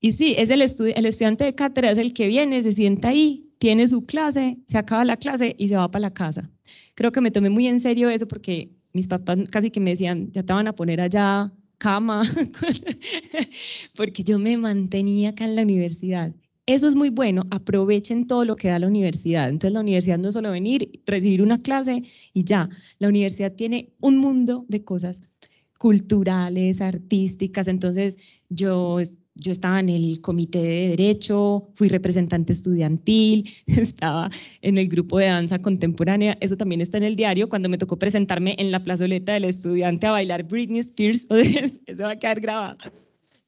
Y sí, es el, el estudiante de cátedra, es el que viene, se sienta ahí, tiene su clase, se acaba la clase y se va para la casa. Creo que me tomé muy en serio eso porque mis papás casi que me decían, ya te van a poner allá cama, <laughs> porque yo me mantenía acá en la universidad. Eso es muy bueno, aprovechen todo lo que da la universidad. Entonces la universidad no es solo venir, recibir una clase y ya. La universidad tiene un mundo de cosas culturales, artísticas. Entonces yo yo estaba en el comité de derecho, fui representante estudiantil, <laughs> estaba en el grupo de danza contemporánea, eso también está en el diario, cuando me tocó presentarme en la plazoleta del estudiante a bailar Britney Spears, <laughs> eso va a quedar grabado.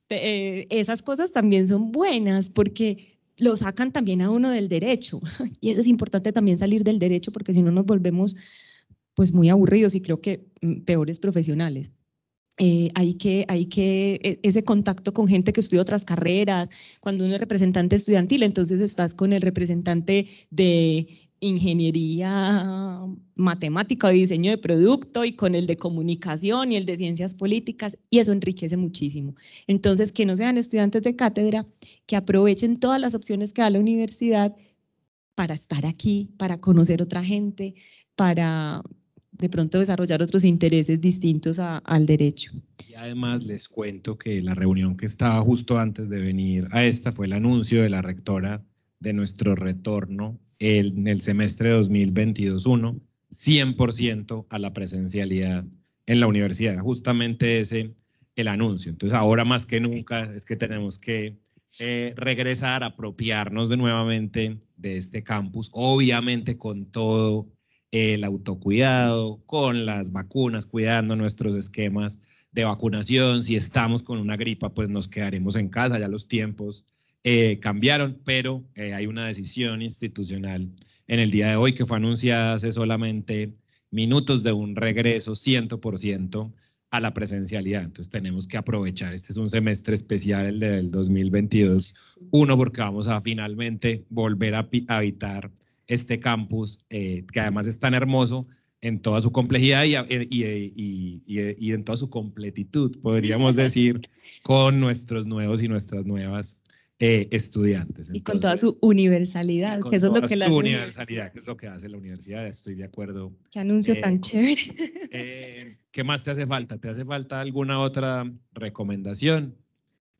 Eh, esas cosas también son buenas porque lo sacan también a uno del derecho <laughs> y eso es importante también salir del derecho porque si no nos volvemos pues muy aburridos y creo que mm, peores profesionales. Eh, hay que, hay que, eh, ese contacto con gente que estudia otras carreras, cuando uno es representante estudiantil, entonces estás con el representante de ingeniería matemática o diseño de producto y con el de comunicación y el de ciencias políticas y eso enriquece muchísimo. Entonces, que no sean estudiantes de cátedra, que aprovechen todas las opciones que da la universidad para estar aquí, para conocer otra gente, para de pronto desarrollar otros intereses distintos al derecho. Y además les cuento que la reunión que estaba justo antes de venir a esta fue el anuncio de la rectora de nuestro retorno en el semestre 2022-1, 100% a la presencialidad en la universidad. Justamente ese el anuncio. Entonces ahora más que nunca es que tenemos que eh, regresar, apropiarnos de nuevamente de este campus, obviamente con todo el autocuidado, con las vacunas, cuidando nuestros esquemas de vacunación. Si estamos con una gripa, pues nos quedaremos en casa, ya los tiempos eh, cambiaron, pero eh, hay una decisión institucional en el día de hoy que fue anunciada hace solamente minutos de un regreso 100% a la presencialidad. Entonces tenemos que aprovechar. Este es un semestre especial, el del 2022. Uno, porque vamos a finalmente volver a habitar este campus, eh, que además es tan hermoso en toda su complejidad y, eh, eh, y, y, y, en toda su completitud, podríamos decir, con nuestros nuevos y nuestras nuevas estudiantes. y con toda su universalidad, que eso es lo que la universalidad, que es lo que hace la universidad, estoy de acuerdo. Qué anuncio tan chévere. ¿Qué más te hace falta? ¿Te hace falta alguna otra recomendación?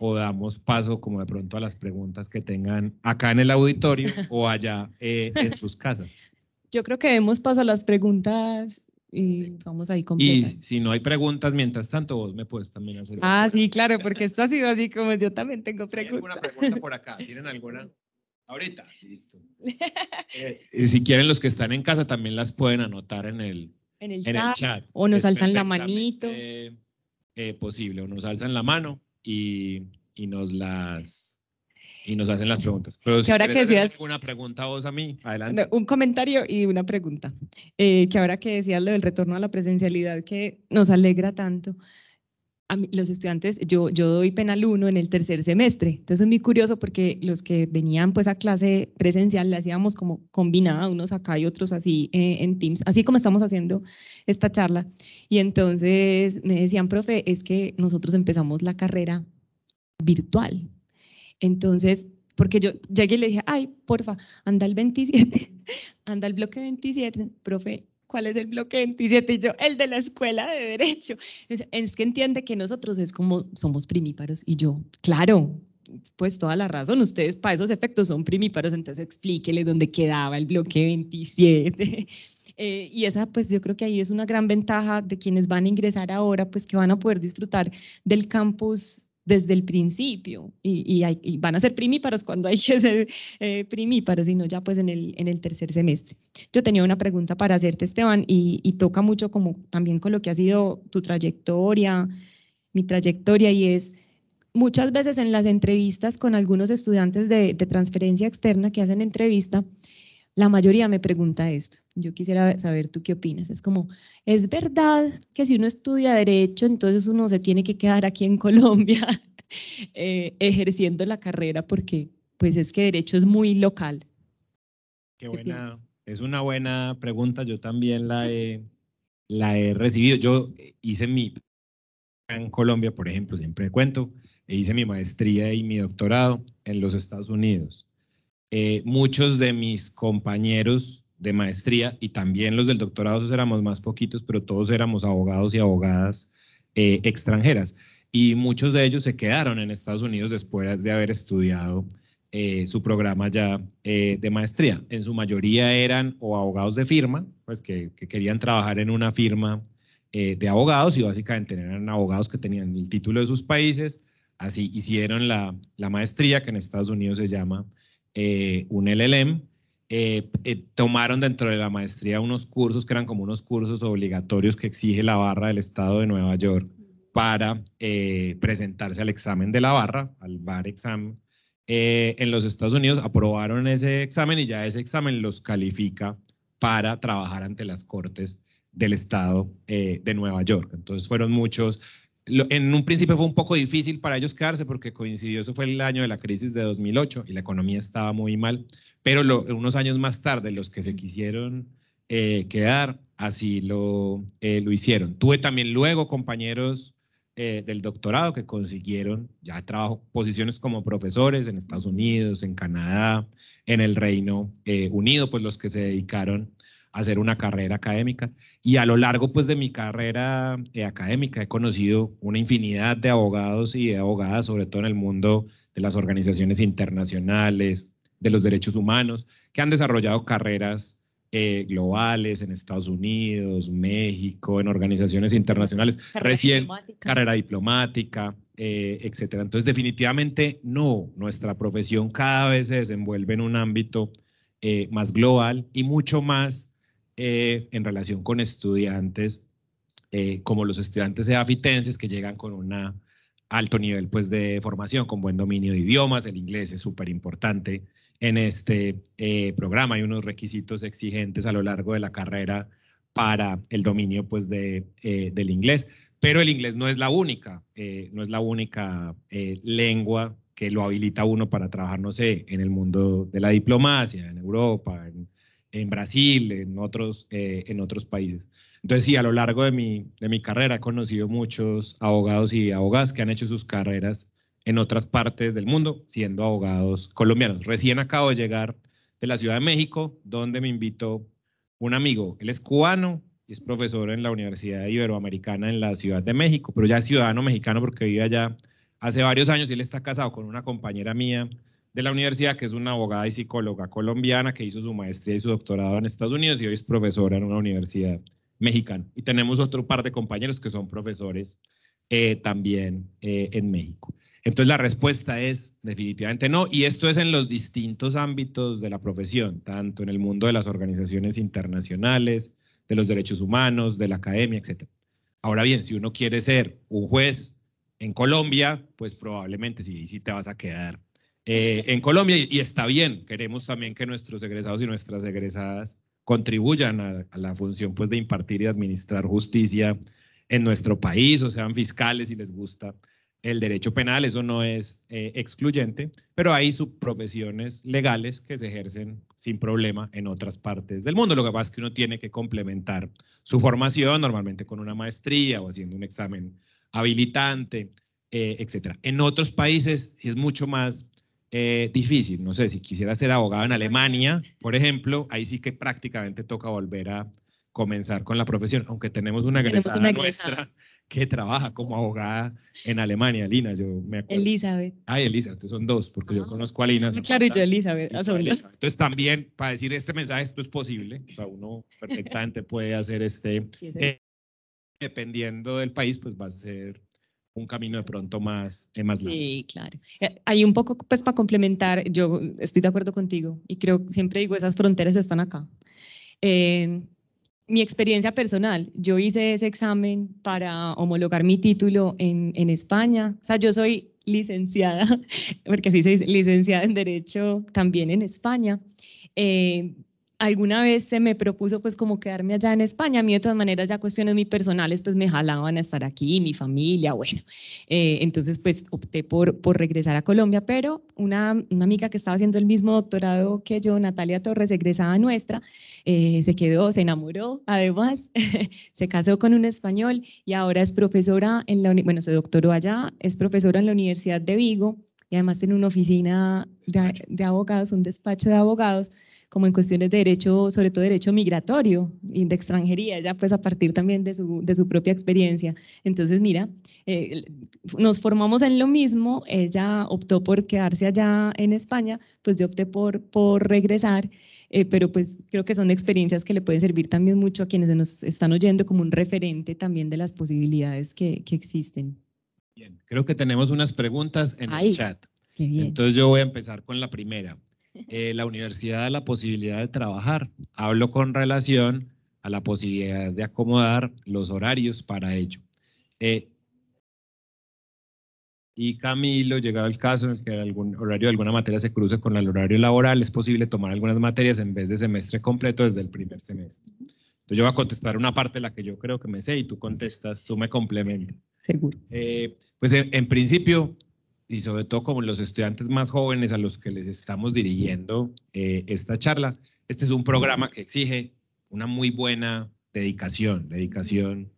o damos paso como de pronto a las preguntas que tengan acá en el auditorio <laughs> o allá eh, en sus casas. Yo creo que demos paso a las preguntas y vamos ahí con. Y si no hay preguntas, mientras tanto, vos me puedes también hacer. Ah, sí, claro, porque esto ha sido así como yo también tengo preguntas. ¿Tienen alguna pregunta por acá? ¿Tienen alguna? Ahorita, listo. <laughs> Eh, si quieren, los que están en casa también las pueden anotar en el, en el, chat, O nos alzan la manito. Eh, posible, o nos alzan la mano y, y nos las y nos hacen las preguntas. Pero ahora decías una pregunta vos a mí, adelante. Un comentario y una pregunta. Eh, que ahora que decías lo del retorno a la presencialidad que nos alegra tanto, a los estudiantes, yo, yo doy penal 1 en el tercer semestre, entonces es muy curioso porque los que venían pues a clase presencial la hacíamos como combinada, unos acá y otros así eh, en Teams, así como estamos haciendo esta charla. Y entonces me decían, profe, es que nosotros empezamos la carrera virtual. Entonces, porque yo llegué y le dije, ay, porfa, anda el 27, <laughs> anda el bloque 27, profe, ¿cuál es el bloque 27? Y yo, el de la escuela de derecho. Es, que entiende que nosotros es como somos primíparos. Y yo, claro, pues toda la razón, ustedes para esos efectos son primíparos, entonces explíquele dónde quedaba el bloque 27. <laughs> Eh, y esa, pues yo creo que ahí es una gran ventaja de quienes van a ingresar ahora, pues que van a poder disfrutar del campus desde el principio y, van a ser primíparos cuando hay que ser eh, primíparos, sino ya pues en el, en el tercer semestre. Yo tenía una pregunta para hacerte, Esteban, y, toca mucho como también con lo que ha sido tu trayectoria, mi trayectoria, y es muchas veces en las entrevistas con algunos estudiantes de, de transferencia externa que hacen entrevista, la mayoría me pregunta esto. Yo quisiera saber tú qué opinas. Es como, ¿es verdad que si uno estudia derecho, entonces uno se tiene que quedar aquí en Colombia <laughs> eh, ejerciendo la carrera porque pues es que derecho es muy local? Qué, buena. Es una buena pregunta. Yo también la he, la he recibido. Yo hice mi en Colombia, por ejemplo, siempre cuento, e hice mi maestría y mi doctorado en los Estados Unidos. Eh, muchos de mis compañeros de maestría y también los del doctorado pues éramos más poquitos, pero todos éramos abogados y abogadas eh, extranjeras. Y muchos de ellos se quedaron en Estados Unidos después de haber estudiado eh, su programa ya de maestría. En su mayoría eran o abogados de firma, pues que, que querían trabajar en una firma de abogados y básicamente eran abogados que tenían el título de sus países. Así hicieron la, la maestría que en Estados Unidos se llama eh, un LLM, eh, eh, tomaron dentro de la maestría unos cursos que eran como unos cursos obligatorios que exige la barra del Estado de Nueva York para presentarse al examen de la barra, al bar exam en los Estados Unidos, aprobaron ese examen y ya ese examen los califica para trabajar ante las cortes del Estado de Nueva York. Entonces fueron muchos en un principio fue un poco difícil para ellos quedarse porque coincidió, eso fue el año de la crisis de 2008 y la economía estaba muy mal, pero unos años más tarde los que se quisieron eh, quedar así lo, eh, lo hicieron. Tuve también luego compañeros eh, del doctorado que consiguieron ya trabajo, posiciones como profesores en Estados Unidos, en Canadá, en el Reino Unido, pues los que se dedicaron hacer una carrera académica. Y a lo largo pues de mi carrera eh, académica he conocido una infinidad de abogados y de abogadas, sobre todo en el mundo de las organizaciones internacionales, de los derechos humanos, que han desarrollado carreras eh, globales en Estados Unidos, México, en organizaciones internacionales, recién carrera diplomática, eh, etcétera. Entonces, definitivamente no, nuestra profesión cada vez se desenvuelve en un ámbito eh, más global y mucho más eh, en relación con estudiantes, eh, como los estudiantes eafitenses que llegan con un alto nivel pues, de formación, con buen dominio de idiomas, el inglés es súper importante en este eh, programa, hay unos requisitos exigentes a lo largo de la carrera para el dominio pues, de, del inglés, pero el inglés no es la única, no es la única lengua que lo habilita uno para trabajar, no sé, en el mundo de la diplomacia, en Europa, en en Brasil, en otros, eh, en otros países. Entonces, sí, a lo largo de mi, de mi carrera he conocido muchos abogados y abogadas que han hecho sus carreras en otras partes del mundo, siendo abogados colombianos. Recién acabo de llegar de la Ciudad de México, donde me invitó un amigo. Él es cubano y es profesor en la Universidad Iberoamericana en la Ciudad de México, pero ya es ciudadano mexicano porque vive allá hace varios años y él está casado con una compañera mía de la universidad, que es una abogada y psicóloga colombiana que hizo su maestría y su doctorado en Estados Unidos y hoy es profesora en una universidad mexicana. Y tenemos otro par de compañeros que son profesores eh, también eh, en México. Entonces la respuesta es definitivamente no, y esto es en los distintos ámbitos de la profesión, tanto en el mundo de las organizaciones internacionales, de los derechos humanos, de la academia, etc. Ahora bien, si uno quiere ser un juez en Colombia, pues probablemente sí, sí te vas a quedar eh, en Colombia y, está bien, queremos también que nuestros egresados y nuestras egresadas contribuyan a, la función pues de impartir y administrar justicia en nuestro país o sean fiscales si les gusta el derecho penal, eso no es eh, excluyente, pero hay subprofesiones legales que se ejercen sin problema en otras partes del mundo. Lo que pasa es que uno tiene que complementar su formación normalmente con una maestría o haciendo un examen habilitante, eh, etcétera. etc. En otros países es mucho más eh, difícil. No sé, si quisiera ser abogado en Alemania, por ejemplo, ahí sí que prácticamente toca volver a comenzar con la profesión, aunque tenemos una egresada, nuestra que trabaja como abogada en Alemania, Lina, yo me acuerdo. Elizabeth. Ay, Elizabeth, son dos, porque yo ah. conozco a Lina. claro, y yo Elizabeth, a Elizabeth. Entonces también, para decir este mensaje, esto es posible, o sea, uno perfectamente puede hacer este... Eh, dependiendo del país, pues va a ser un camino de pronto más, eh, más largo. Sí, claro. Hay eh, un poco, pues para complementar, yo estoy de acuerdo contigo y creo, siempre digo, esas fronteras están acá. Eh, mi experiencia personal, yo hice ese examen para homologar mi título en, en España. O sea, yo soy licenciada, <laughs> porque así se dice, licenciada en Derecho también en España alguna vez se me propuso pues como quedarme allá en España. A mí de todas maneras ya cuestiones muy personales pues me jalaban a estar aquí, mi familia, bueno. Eh, entonces pues opté por, por regresar a Colombia, pero una, una, amiga que estaba haciendo el mismo doctorado que yo, Natalia Torres, egresada nuestra, eh, se quedó, se enamoró además, <laughs> se casó con un español y ahora es profesora en la, bueno, se doctoró allá, es profesora en la Universidad de Vigo y además tiene una oficina de, de abogados, un despacho de abogados como en cuestiones de derecho, sobre todo derecho migratorio y de extranjería, ella pues a partir también de su, de su propia experiencia. Entonces, mira, eh, nos formamos en lo mismo, ella optó por quedarse allá en España, pues yo opté por, por regresar. Eh, pero pues creo que son experiencias que le pueden servir también mucho a quienes se nos están oyendo como un referente también de las posibilidades que, que existen. Bien, creo que tenemos unas preguntas en el chat. Entonces yo voy a empezar con la primera. Eh, la universidad da la posibilidad de trabajar. Hablo con relación a la posibilidad de acomodar los horarios para ello. Eh, y Camilo, llegado el caso en el que algún horario de alguna materia se cruce con el horario laboral, es posible tomar algunas materias en vez de semestre completo desde el primer semestre. Entonces yo voy a contestar una parte de la que yo creo que me sé y tú contestas, tú me complementas. Seguro. Eh, pues en principio, y sobre todo como los estudiantes más jóvenes a los que les estamos dirigiendo eh, esta charla. Este es un programa que exige una muy buena dedicación, dedicación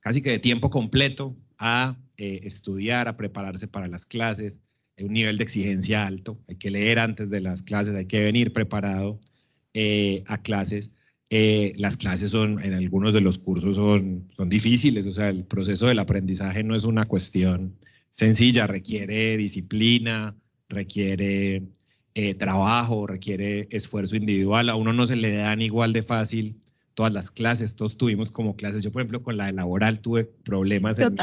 casi que de tiempo completo a eh, estudiar, a prepararse para las clases, un nivel de exigencia alto, hay que leer antes de las clases, hay que venir preparado eh, a clases. las clases son, en algunos de los cursos son, son difíciles, o sea, el proceso del aprendizaje no es una cuestión sencilla, requiere disciplina, requiere eh, trabajo, requiere esfuerzo individual. A uno no se le dan igual de fácil todas las clases, todos tuvimos como clases. Yo, por ejemplo, con la de laboral tuve problemas en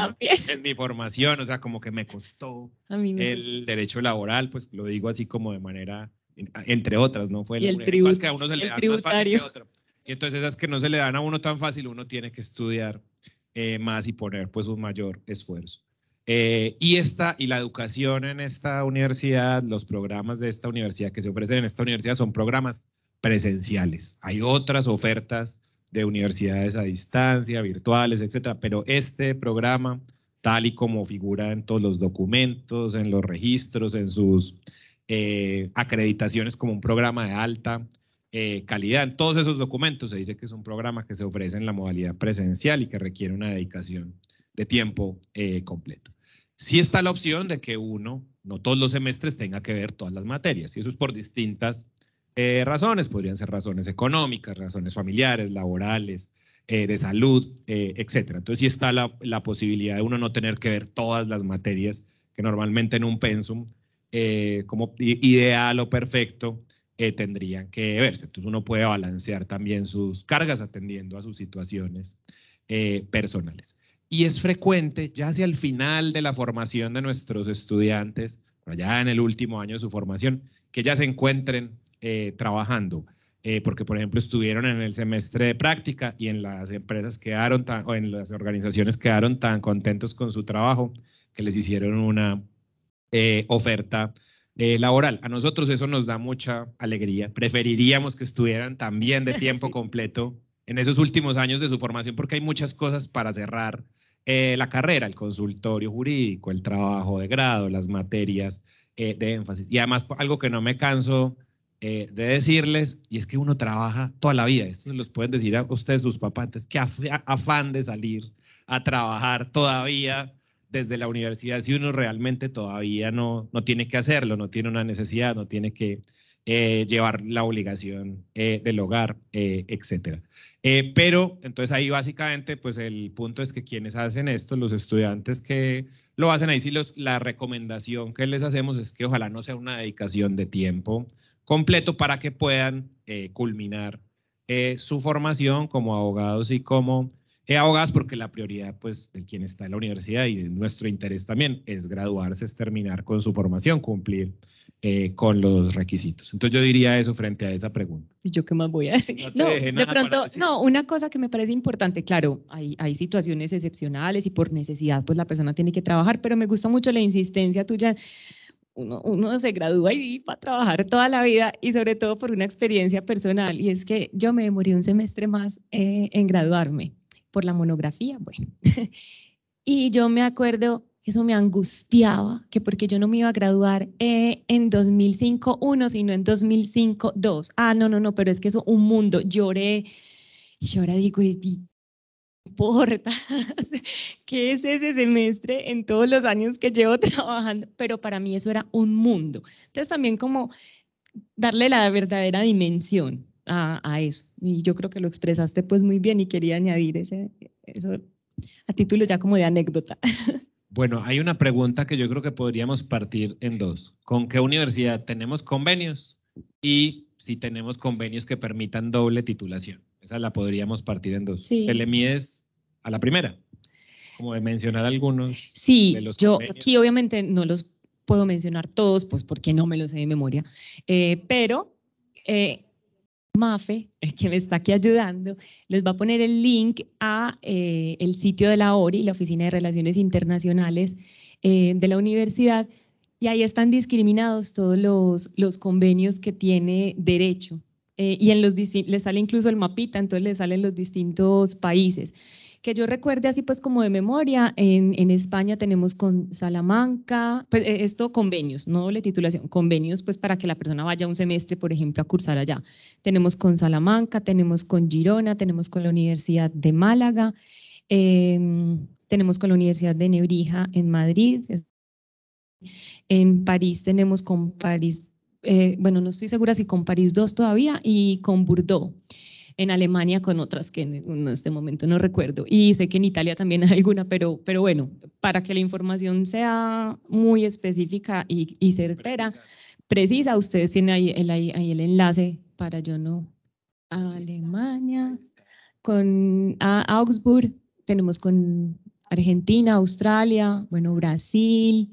mi, formación, o sea, como que me costó el derecho laboral, pues lo digo así como de manera, entre otras, ¿no? Fue y el, que a uno se le da más fácil Y entonces esas que no se le dan a uno tan fácil, uno tiene que estudiar eh, más y poner pues un mayor esfuerzo. Eh, y esta y la educación en esta universidad, los programas de esta universidad que se ofrecen en esta universidad son programas presenciales. Hay otras ofertas de universidades a distancia, virtuales, etcétera, pero este programa, tal y como figura en todos los documentos, en los registros, en sus eh, acreditaciones como un programa de alta eh, calidad, en todos esos documentos se dice que es un programa que se ofrece en la modalidad presencial y que requiere una dedicación de tiempo completo sí está la opción de que uno, no todos los semestres, tenga que ver todas las materias, y eso es por distintas eh, razones, podrían ser razones económicas, razones familiares, laborales, eh, de salud, etc. Eh, etcétera. Entonces sí está la, posibilidad de uno no tener que ver todas las materias que normalmente en un pensum como ideal o perfecto tendrían que verse. Entonces uno puede balancear también sus cargas atendiendo a sus situaciones personales. Y es frecuente, ya hacia el final de la formación de nuestros estudiantes, allá en el último año de su formación, que ya se encuentren eh, trabajando. Eh, porque, por ejemplo, estuvieron en el semestre de práctica y en las empresas quedaron tan, o en las organizaciones quedaron tan contentos con su trabajo que les hicieron una eh, oferta laboral. A nosotros eso nos da mucha alegría. Preferiríamos que estuvieran también de <laughs> tiempo completo en esos últimos años de su formación porque hay muchas cosas para cerrar eh, la carrera, el consultorio jurídico, el trabajo de grado, las materias eh, de énfasis. Y además, algo que no me canso eh, de decirles, y es que uno trabaja toda la vida. Esto se los pueden decir a ustedes, sus papás. que afán de salir a trabajar todavía desde la universidad si uno realmente todavía no, no tiene que hacerlo, no tiene una necesidad, no tiene que eh, llevar la obligación eh, del hogar, eh, etcétera. pero entonces ahí básicamente, pues el punto es que quienes hacen esto, los estudiantes que lo hacen ahí, sí los, la recomendación que les hacemos es que ojalá no sea una dedicación de tiempo completo para que puedan culminar su formación como abogados y como abogadas, porque la prioridad pues de quien está en la universidad y de nuestro interés también es graduarse, es terminar con su formación, cumplir eh, con los requisitos. Entonces yo diría eso frente a esa pregunta. ¿Y yo qué más voy a decir? No, de pronto, no, una cosa que me parece importante, claro, hay, situaciones excepcionales y por necesidad pues la persona tiene que trabajar, pero me gusta mucho la insistencia tuya. Uno, se gradúa y va a trabajar toda la vida y sobre todo por una experiencia personal. Y es que yo me demoré un semestre más eh, en graduarme por la monografía, bueno. <laughs> y yo me acuerdo eso me angustiaba, que porque yo no me iba a graduar eh, en 2005-1, sino en 2005-2. Ah, no, no, no, pero es que eso, un mundo, lloré. Y ahora digo, importa <laughs> qué es ese semestre en todos los años que llevo <laughs> trabajando? Pero para mí eso era un mundo. Entonces también como darle la verdadera dimensión a, a eso. Y yo creo que lo expresaste pues muy bien y quería añadir ese, eso a título ya como de anécdota. <laughs> Bueno, hay una pregunta que yo creo que podríamos partir en dos. ¿Con qué universidad tenemos convenios? Y si tenemos convenios que permitan doble titulación. Esa la podríamos partir en dos. El EMI es a la primera, como de mencionar algunos. Sí, yo aquí obviamente no los puedo mencionar todos, pues porque no me los sé de memoria, eh, pero eh, Mafe, que me está aquí ayudando, les va a poner el link a eh, el sitio de la ORI, la Oficina de Relaciones Internacionales eh, de la universidad, y ahí están discriminados todos los, los convenios que tiene derecho. Eh, y en los les sale incluso el mapita, entonces les salen los distintos países que yo recuerde así pues como de memoria, en, en España tenemos con Salamanca, pues eh, esto convenios, no doble titulación, convenios pues para que la persona vaya un semestre, por ejemplo, a cursar allá. Tenemos con Salamanca, tenemos con Girona, tenemos con la Universidad de Málaga, em, tenemos con la Universidad de Nebrija en Madrid, en París tenemos con París, eh, bueno, no estoy segura si con París 2 todavía y con Bordeaux en Alemania con otras que en, este momento no recuerdo. Y sé que en Italia también hay alguna, pero, pero bueno, para que la información sea muy específica y, certera, precisa, ustedes tienen ahí el, ahí el enlace para yo no. Alemania, con Augsburg, tenemos con Argentina, Australia, bueno, Brasil,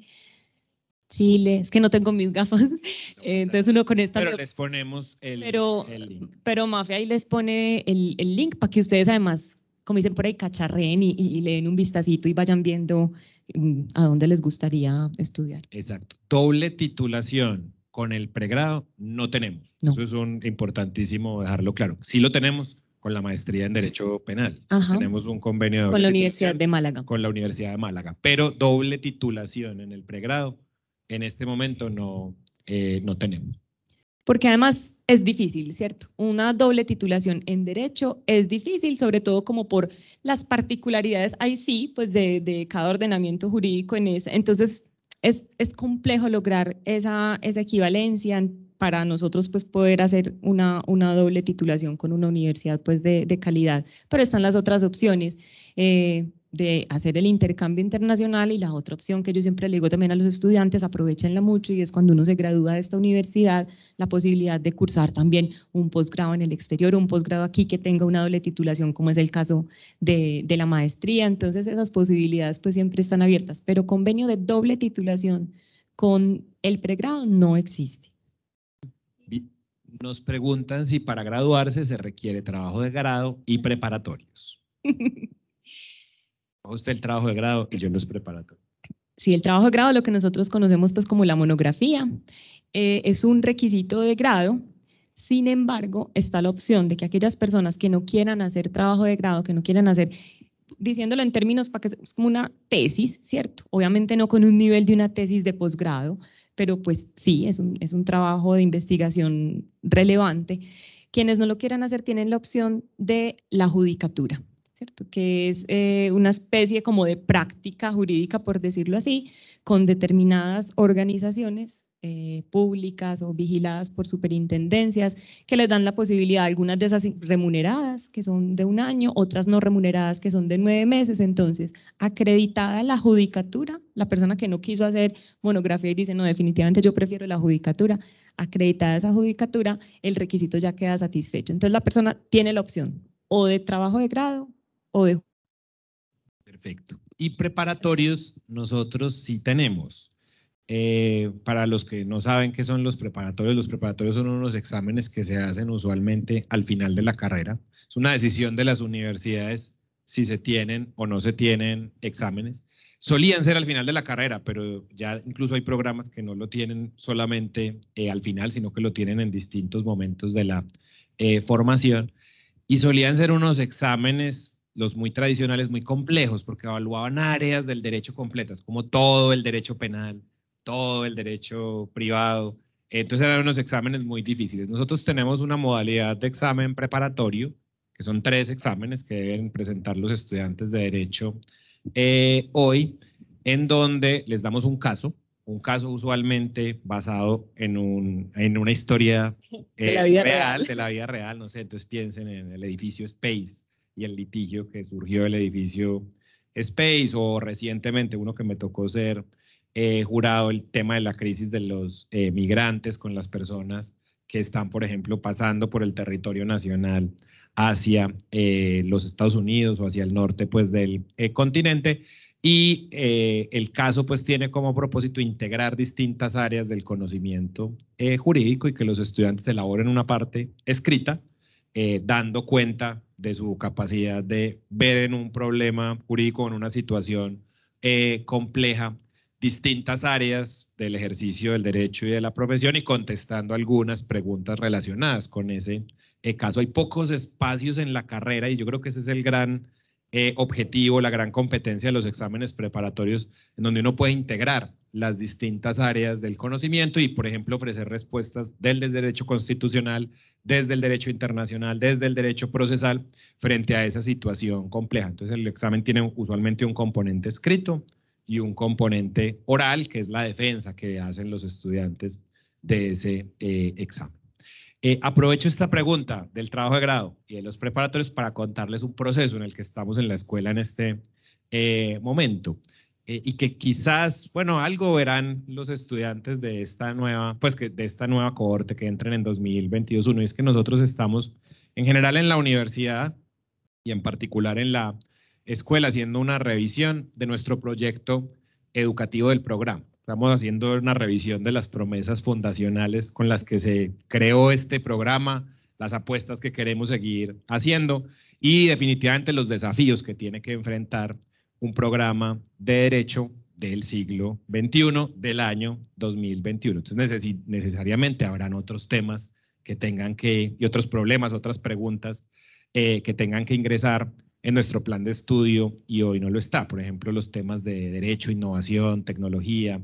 Chile, es que no tengo mis gafas, <laughs> entonces uno con esta... Pero les ponemos el, el link. Pero Mafia ahí les pone el, el link para que ustedes además, como dicen por ahí, cacharreen y, y, le den un vistacito y vayan viendo mm, a dónde les gustaría estudiar. Exacto, doble titulación con el pregrado no tenemos. Eso es un importantísimo dejarlo claro. Sí lo tenemos, con la maestría en Derecho Penal. Tenemos un convenio. Con la Universidad de Málaga. Con la Universidad de Málaga, pero doble titulación en el pregrado en este momento no, eh, no tenemos. Porque además es difícil, ¿cierto? Una doble titulación en derecho es difícil, sobre todo como por las particularidades ahí sí, pues de, de cada ordenamiento jurídico en ese. Entonces es, es complejo lograr esa, esa equivalencia para nosotros pues poder hacer una, una doble titulación con una universidad pues de, de calidad. Pero están las otras opciones. Eh, de hacer el intercambio internacional y la otra opción que yo siempre le digo también a los estudiantes, aprovechenla mucho y es cuando uno se gradúa de esta universidad, la posibilidad de cursar también un posgrado en el exterior, un posgrado aquí que tenga una doble titulación, como es el caso de, la maestría. Entonces esas posibilidades pues siempre están abiertas, pero convenio de doble titulación con el pregrado no existe. Nos preguntan si para graduarse se requiere trabajo de grado y preparatorios. <laughs> usted el trabajo de grado que yo no es preparatorio. Sí, el trabajo de grado, lo que nosotros conocemos pues como la monografía, eh, es un requisito de grado. Sin embargo, está la opción de que aquellas personas que no quieran hacer trabajo de grado, que no quieran hacer, diciéndolo en términos para que es como una tesis, ¿cierto? Obviamente no con un nivel de una tesis de posgrado, pero pues sí, es es un trabajo de investigación relevante. Quienes no lo quieran hacer tienen la opción de la judicatura que es eh, una especie como de práctica jurídica, por decirlo así, con determinadas organizaciones eh, públicas o vigiladas por superintendencias, que les dan la posibilidad, algunas de esas remuneradas, que son de un año, otras no remuneradas, que son de nueve meses. Entonces, acreditada la judicatura, la persona que no quiso hacer monografía y dice, no, definitivamente yo prefiero la judicatura, acreditada esa judicatura, el requisito ya queda satisfecho. Entonces, la persona tiene la opción o de trabajo de grado Perfecto. Y preparatorios nosotros sí tenemos. Eh, para los que no saben qué son los preparatorios, los preparatorios son unos exámenes que se hacen usualmente al final de la carrera. Es una decisión de las universidades si se tienen o no se tienen exámenes. Solían ser al final de la carrera, pero ya incluso hay programas que no lo tienen solamente eh, al final, sino que lo tienen en distintos momentos de la eh, formación. Y solían ser unos exámenes los muy tradicionales, muy complejos, porque evaluaban áreas del derecho completas, como todo el derecho penal, todo el derecho privado. Entonces eran unos exámenes muy difíciles. Nosotros tenemos una modalidad de examen preparatorio, que son tres exámenes que deben presentar los estudiantes de derecho eh, hoy, en donde les damos un caso, un caso usualmente basado en, un, en una historia eh, real, de la vida real, no sé, entonces piensen en el edificio Space y el litigio que surgió del edificio Space o recientemente uno que me tocó ser eh, jurado, el tema de la crisis de los eh, migrantes con las personas que están, por ejemplo, pasando por el territorio nacional hacia eh, los Estados Unidos o hacia el norte pues, del continente. Y el caso pues tiene como propósito integrar distintas áreas del conocimiento jurídico y que los estudiantes elaboren una parte escrita, dando cuenta de su capacidad de ver en un problema jurídico, en una situación eh, compleja, distintas áreas del ejercicio del derecho y de la profesión y contestando algunas preguntas relacionadas con ese eh, caso. Hay pocos espacios en la carrera y yo creo que ese es el gran eh, objetivo, la gran competencia de los exámenes preparatorios, en donde uno puede integrar las distintas áreas del conocimiento y, por ejemplo, ofrecer respuestas desde el derecho constitucional, desde el derecho internacional, desde el derecho procesal, frente a esa situación compleja. Entonces, el examen tiene usualmente un componente escrito y un componente oral, que es la defensa que hacen los estudiantes de ese eh, examen. Eh, aprovecho esta pregunta del trabajo de grado y de los preparatorios para contarles un proceso en el que estamos en la escuela en este eh, momento. Eh, y que quizás, bueno, algo verán los estudiantes de esta nueva, pues que de esta nueva cohorte que entren en 2022. Uno es que nosotros estamos en general en la universidad y en particular en la escuela haciendo una revisión de nuestro proyecto educativo del programa. Estamos haciendo una revisión de las promesas fundacionales con las que se creó este programa, las apuestas que queremos seguir haciendo y definitivamente los desafíos que tiene que enfrentar un programa de derecho del siglo XXI, del año 2021. Entonces necesariamente habrán otros temas que tengan que, y otros problemas, otras preguntas eh, que tengan que ingresar en nuestro plan de estudio y hoy no lo está. Por ejemplo, los temas de derecho, innovación, tecnología,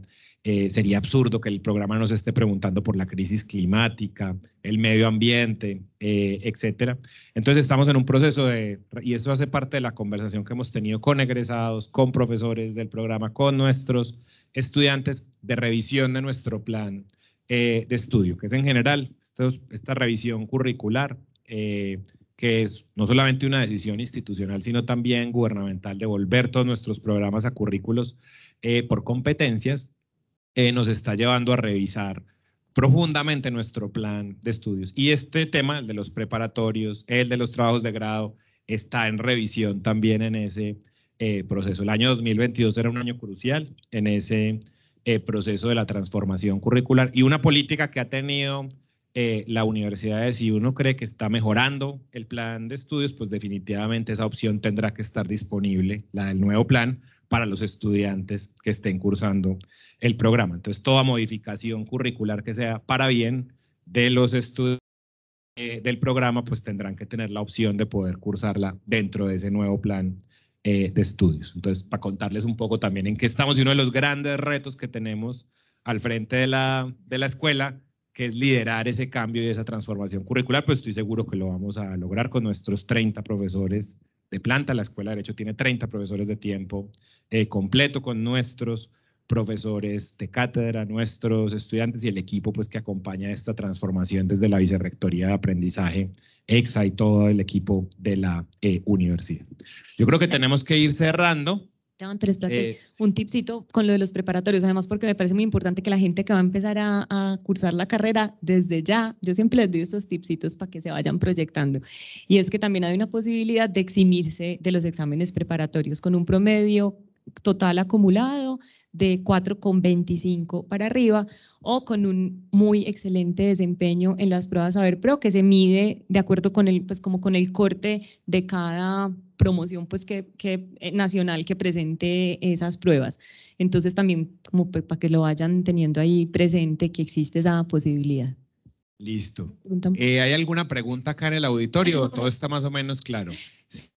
eh, sería absurdo que el programa nos esté preguntando por la crisis climática, el medio ambiente, eh, etcétera. Entonces estamos en un proceso de, y esto hace parte de la conversación que hemos tenido con egresados, con profesores del programa, con nuestros estudiantes de revisión de nuestro plan eh, de estudio, que es en general esta revisión curricular, que es no solamente una decisión institucional, sino también gubernamental de volver todos nuestros programas a currículos por competencias eh, nos está llevando a revisar profundamente nuestro plan de estudios. Y este tema, el de los preparatorios, el de los trabajos de grado, está en revisión también en ese eh, proceso. El año 2022 era un año crucial en ese eh, proceso de la transformación curricular y una política que ha tenido la universidad de si uno cree que está mejorando el plan de estudios, pues definitivamente esa opción tendrá que estar disponible, la del nuevo plan, para los estudiantes que estén cursando el programa. Entonces, toda modificación curricular que sea para bien de los estudiantes eh, del programa, pues tendrán que tener la opción de poder cursarla dentro de ese nuevo plan eh, de estudios. Entonces, para contarles un poco también en qué estamos y uno de los grandes retos que tenemos al frente de la, de la escuela, que es liderar ese cambio y esa transformación curricular, pues estoy seguro que lo vamos a lograr con nuestros 30 profesores de planta. La Escuela de Derecho tiene 30 profesores de tiempo eh, completo con nuestros profesores de cátedra, nuestros estudiantes y el equipo pues, que acompaña esta transformación desde la Vicerrectoría de Aprendizaje, EXA y todo el equipo de la eh, universidad. Yo creo que tenemos que ir cerrando. eh, un tipcito con lo de los preparatorios, además porque me parece muy importante que la gente que va a empezar a, a cursar la carrera desde ya, yo siempre les doy estos tipsitos para que se vayan proyectando. Y es que también hay una posibilidad de eximirse de los exámenes preparatorios con un promedio total acumulado de 4,25 para arriba o con un muy excelente desempeño en las pruebas Saber Pro que se mide de acuerdo con el, pues como con el corte de cada promoción pues que, eh, nacional que presente esas pruebas. Entonces también como pues, para que lo vayan teniendo ahí presente que existe esa posibilidad. Listo. Eh, ¿Hay alguna pregunta acá en el auditorio? Todo está más o menos claro. <laughs>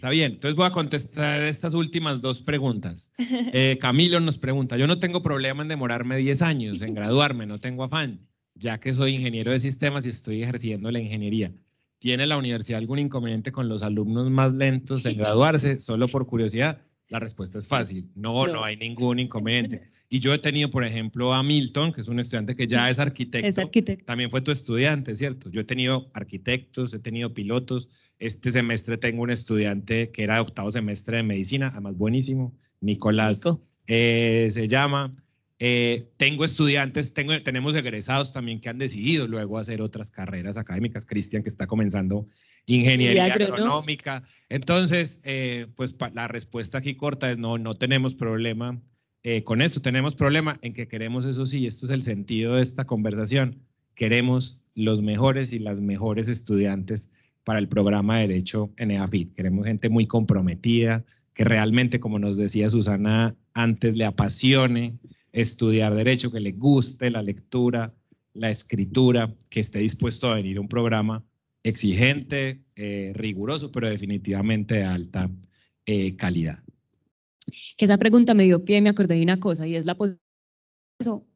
Está bien, entonces voy a contestar estas últimas dos preguntas. <laughs> Eh, Camilo nos pregunta, yo no tengo problema en demorarme 10 años en graduarme, no tengo afán, ya que soy ingeniero de sistemas y estoy ejerciendo la ingeniería. ¿Tiene la universidad algún inconveniente con los alumnos más lentos en graduarse? Solo por curiosidad, la respuesta es fácil. No, no hay ningún inconveniente. Y yo he tenido, por ejemplo, a Milton, que es un estudiante que ya es arquitecto. Es arquitecto. También fue tu estudiante, ¿cierto? Yo he tenido arquitectos, he tenido pilotos, este semestre tengo un estudiante que era octavo semestre de medicina, además buenísimo, Nicolás eh, se llama. Eh, tengo estudiantes, tengo, tenemos egresados también que han decidido luego hacer otras carreras académicas. Cristian, que está comenzando ingeniería agronómica. Entonces, eh, pues la respuesta aquí corta es no, no tenemos problema con esto. Tenemos problema en que queremos, eso sí, esto es el sentido de esta conversación, queremos los mejores y las mejores estudiantes para el programa de Derecho en EAFIT. Queremos gente muy comprometida, que realmente, como nos decía Susana antes, le apasione estudiar Derecho, que le guste la lectura, la escritura, que esté dispuesto a venir a un programa exigente, eh, riguroso, pero definitivamente de alta eh, calidad. Que esa pregunta me dio pie, me acordé de una cosa, y es la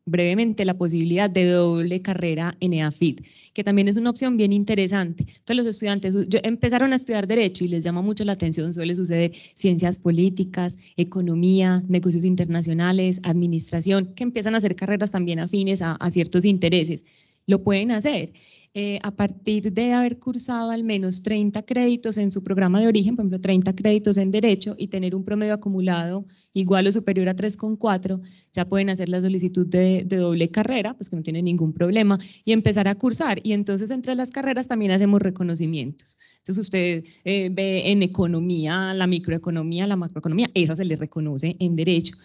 brevemente la posibilidad de doble carrera en EAFID, que también es una opción bien interesante. Entonces los estudiantes empezaron a estudiar derecho y les llama mucho la atención, suele suceder ciencias políticas, economía, negocios internacionales, administración, que empiezan a hacer carreras también afines a, a ciertos intereses. Lo pueden hacer eh, a partir de haber cursado al menos 30 créditos en su programa de origen, por ejemplo, 30 créditos en Derecho y tener un promedio acumulado igual o superior a 3,4, ya pueden hacer la solicitud de, doble carrera, pues que no tiene ningún problema, y empezar a cursar. Y entonces entre las carreras también hacemos reconocimientos. Entonces usted eh, ve en economía, la microeconomía, la macroeconomía, esa se le reconoce en Derecho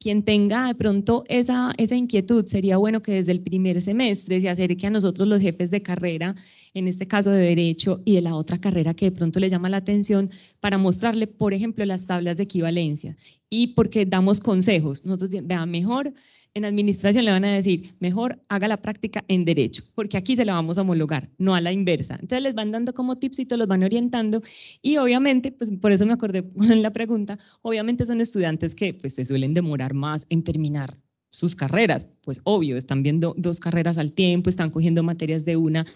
quien tenga de pronto esa, esa inquietud, sería bueno que desde el primer semestre se acerque a nosotros los jefes de carrera, en este caso de Derecho y de la otra carrera que de pronto le llama la atención, para mostrarle, por ejemplo, las tablas de equivalencia y porque damos consejos. Nosotros, vea, mejor en administración le van a decir, mejor haga la práctica en derecho, porque aquí se la vamos a homologar, no a la inversa. Entonces les van dando como tipsitos, los van orientando y obviamente, pues por eso me acordé <laughs> en la pregunta, obviamente son estudiantes que pues se suelen demorar más en terminar sus carreras, pues obvio, están viendo dos carreras al tiempo, están cogiendo materias de una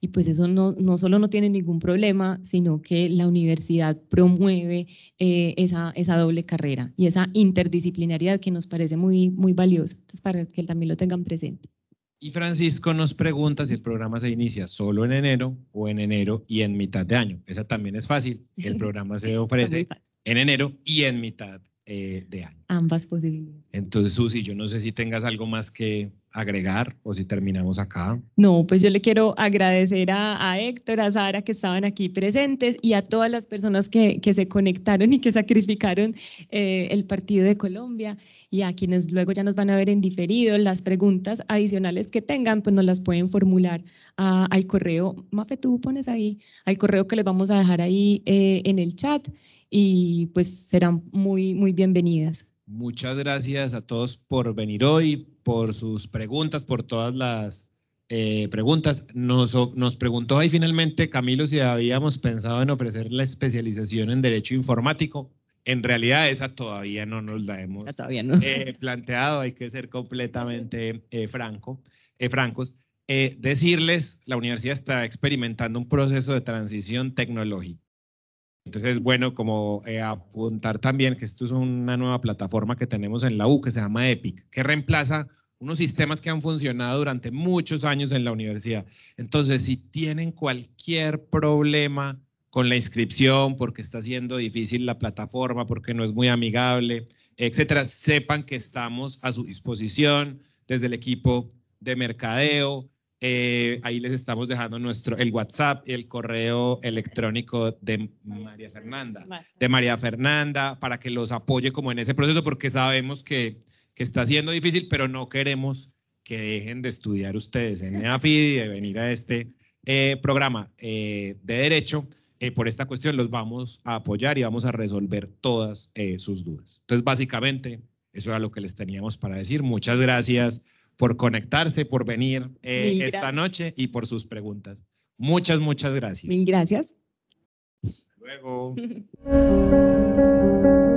y pues eso no, no solo no tiene ningún problema, sino que la universidad promueve eh, esa, doble carrera y esa interdisciplinaridad que nos parece muy, muy valiosa, entonces para que también lo tengan presente. Y Francisco nos pregunta si el programa se inicia solo en enero o en enero y en mitad de año. Esa también es fácil. El <laughs> programa se ofrece en enero y en mitad eh, de Ambas posibilidades. Entonces, Susi, yo no sé si tengas algo más que agregar o si terminamos acá. No, pues yo le quiero agradecer a, Héctor, a Sara que estaban aquí presentes y a todas las personas que, que se conectaron y que sacrificaron eh, el partido de Colombia y a quienes luego ya nos van a ver en diferido. Las preguntas adicionales que tengan, pues nos las pueden formular al correo, Mafe, tú pones ahí, al correo que les vamos a dejar ahí eh, en el chat y pues serán muy, muy bienvenidas. Muchas gracias a todos por venir hoy, por sus preguntas, por todas las eh, preguntas. Nos, preguntó ahí finalmente, Camilo, si habíamos pensado en ofrecer la especialización en Derecho Informático. En realidad esa todavía no nos la hemos ah, eh, planteado, hay que ser completamente eh, franco, francos. decirles, la universidad está experimentando un proceso de transición tecnológica entonces bueno como eh, apuntar también que esto es una nueva plataforma que tenemos en la U que se llama EPIC, que reemplaza unos sistemas que han funcionado durante muchos años en la universidad. Entonces, si tienen cualquier problema con la inscripción, porque está siendo difícil la plataforma, porque no es muy amigable, etcétera, sepan que estamos a su disposición desde el equipo de mercadeo, eh, ahí les estamos dejando nuestro, el WhatsApp, el correo electrónico de María Fernanda, de María Fernanda, para que los apoye como en ese proceso, porque sabemos que, que está siendo difícil, pero no queremos que dejen de estudiar ustedes en EAFID y de venir a este eh, programa eh, de derecho. por esta cuestión los vamos a apoyar y vamos a resolver todas sus dudas. Entonces, básicamente, eso era lo que les teníamos para decir. Muchas gracias por conectarse, por venir eh, esta noche y por sus preguntas. Muchas, muchas gracias. Mil gracias. luego. <laughs>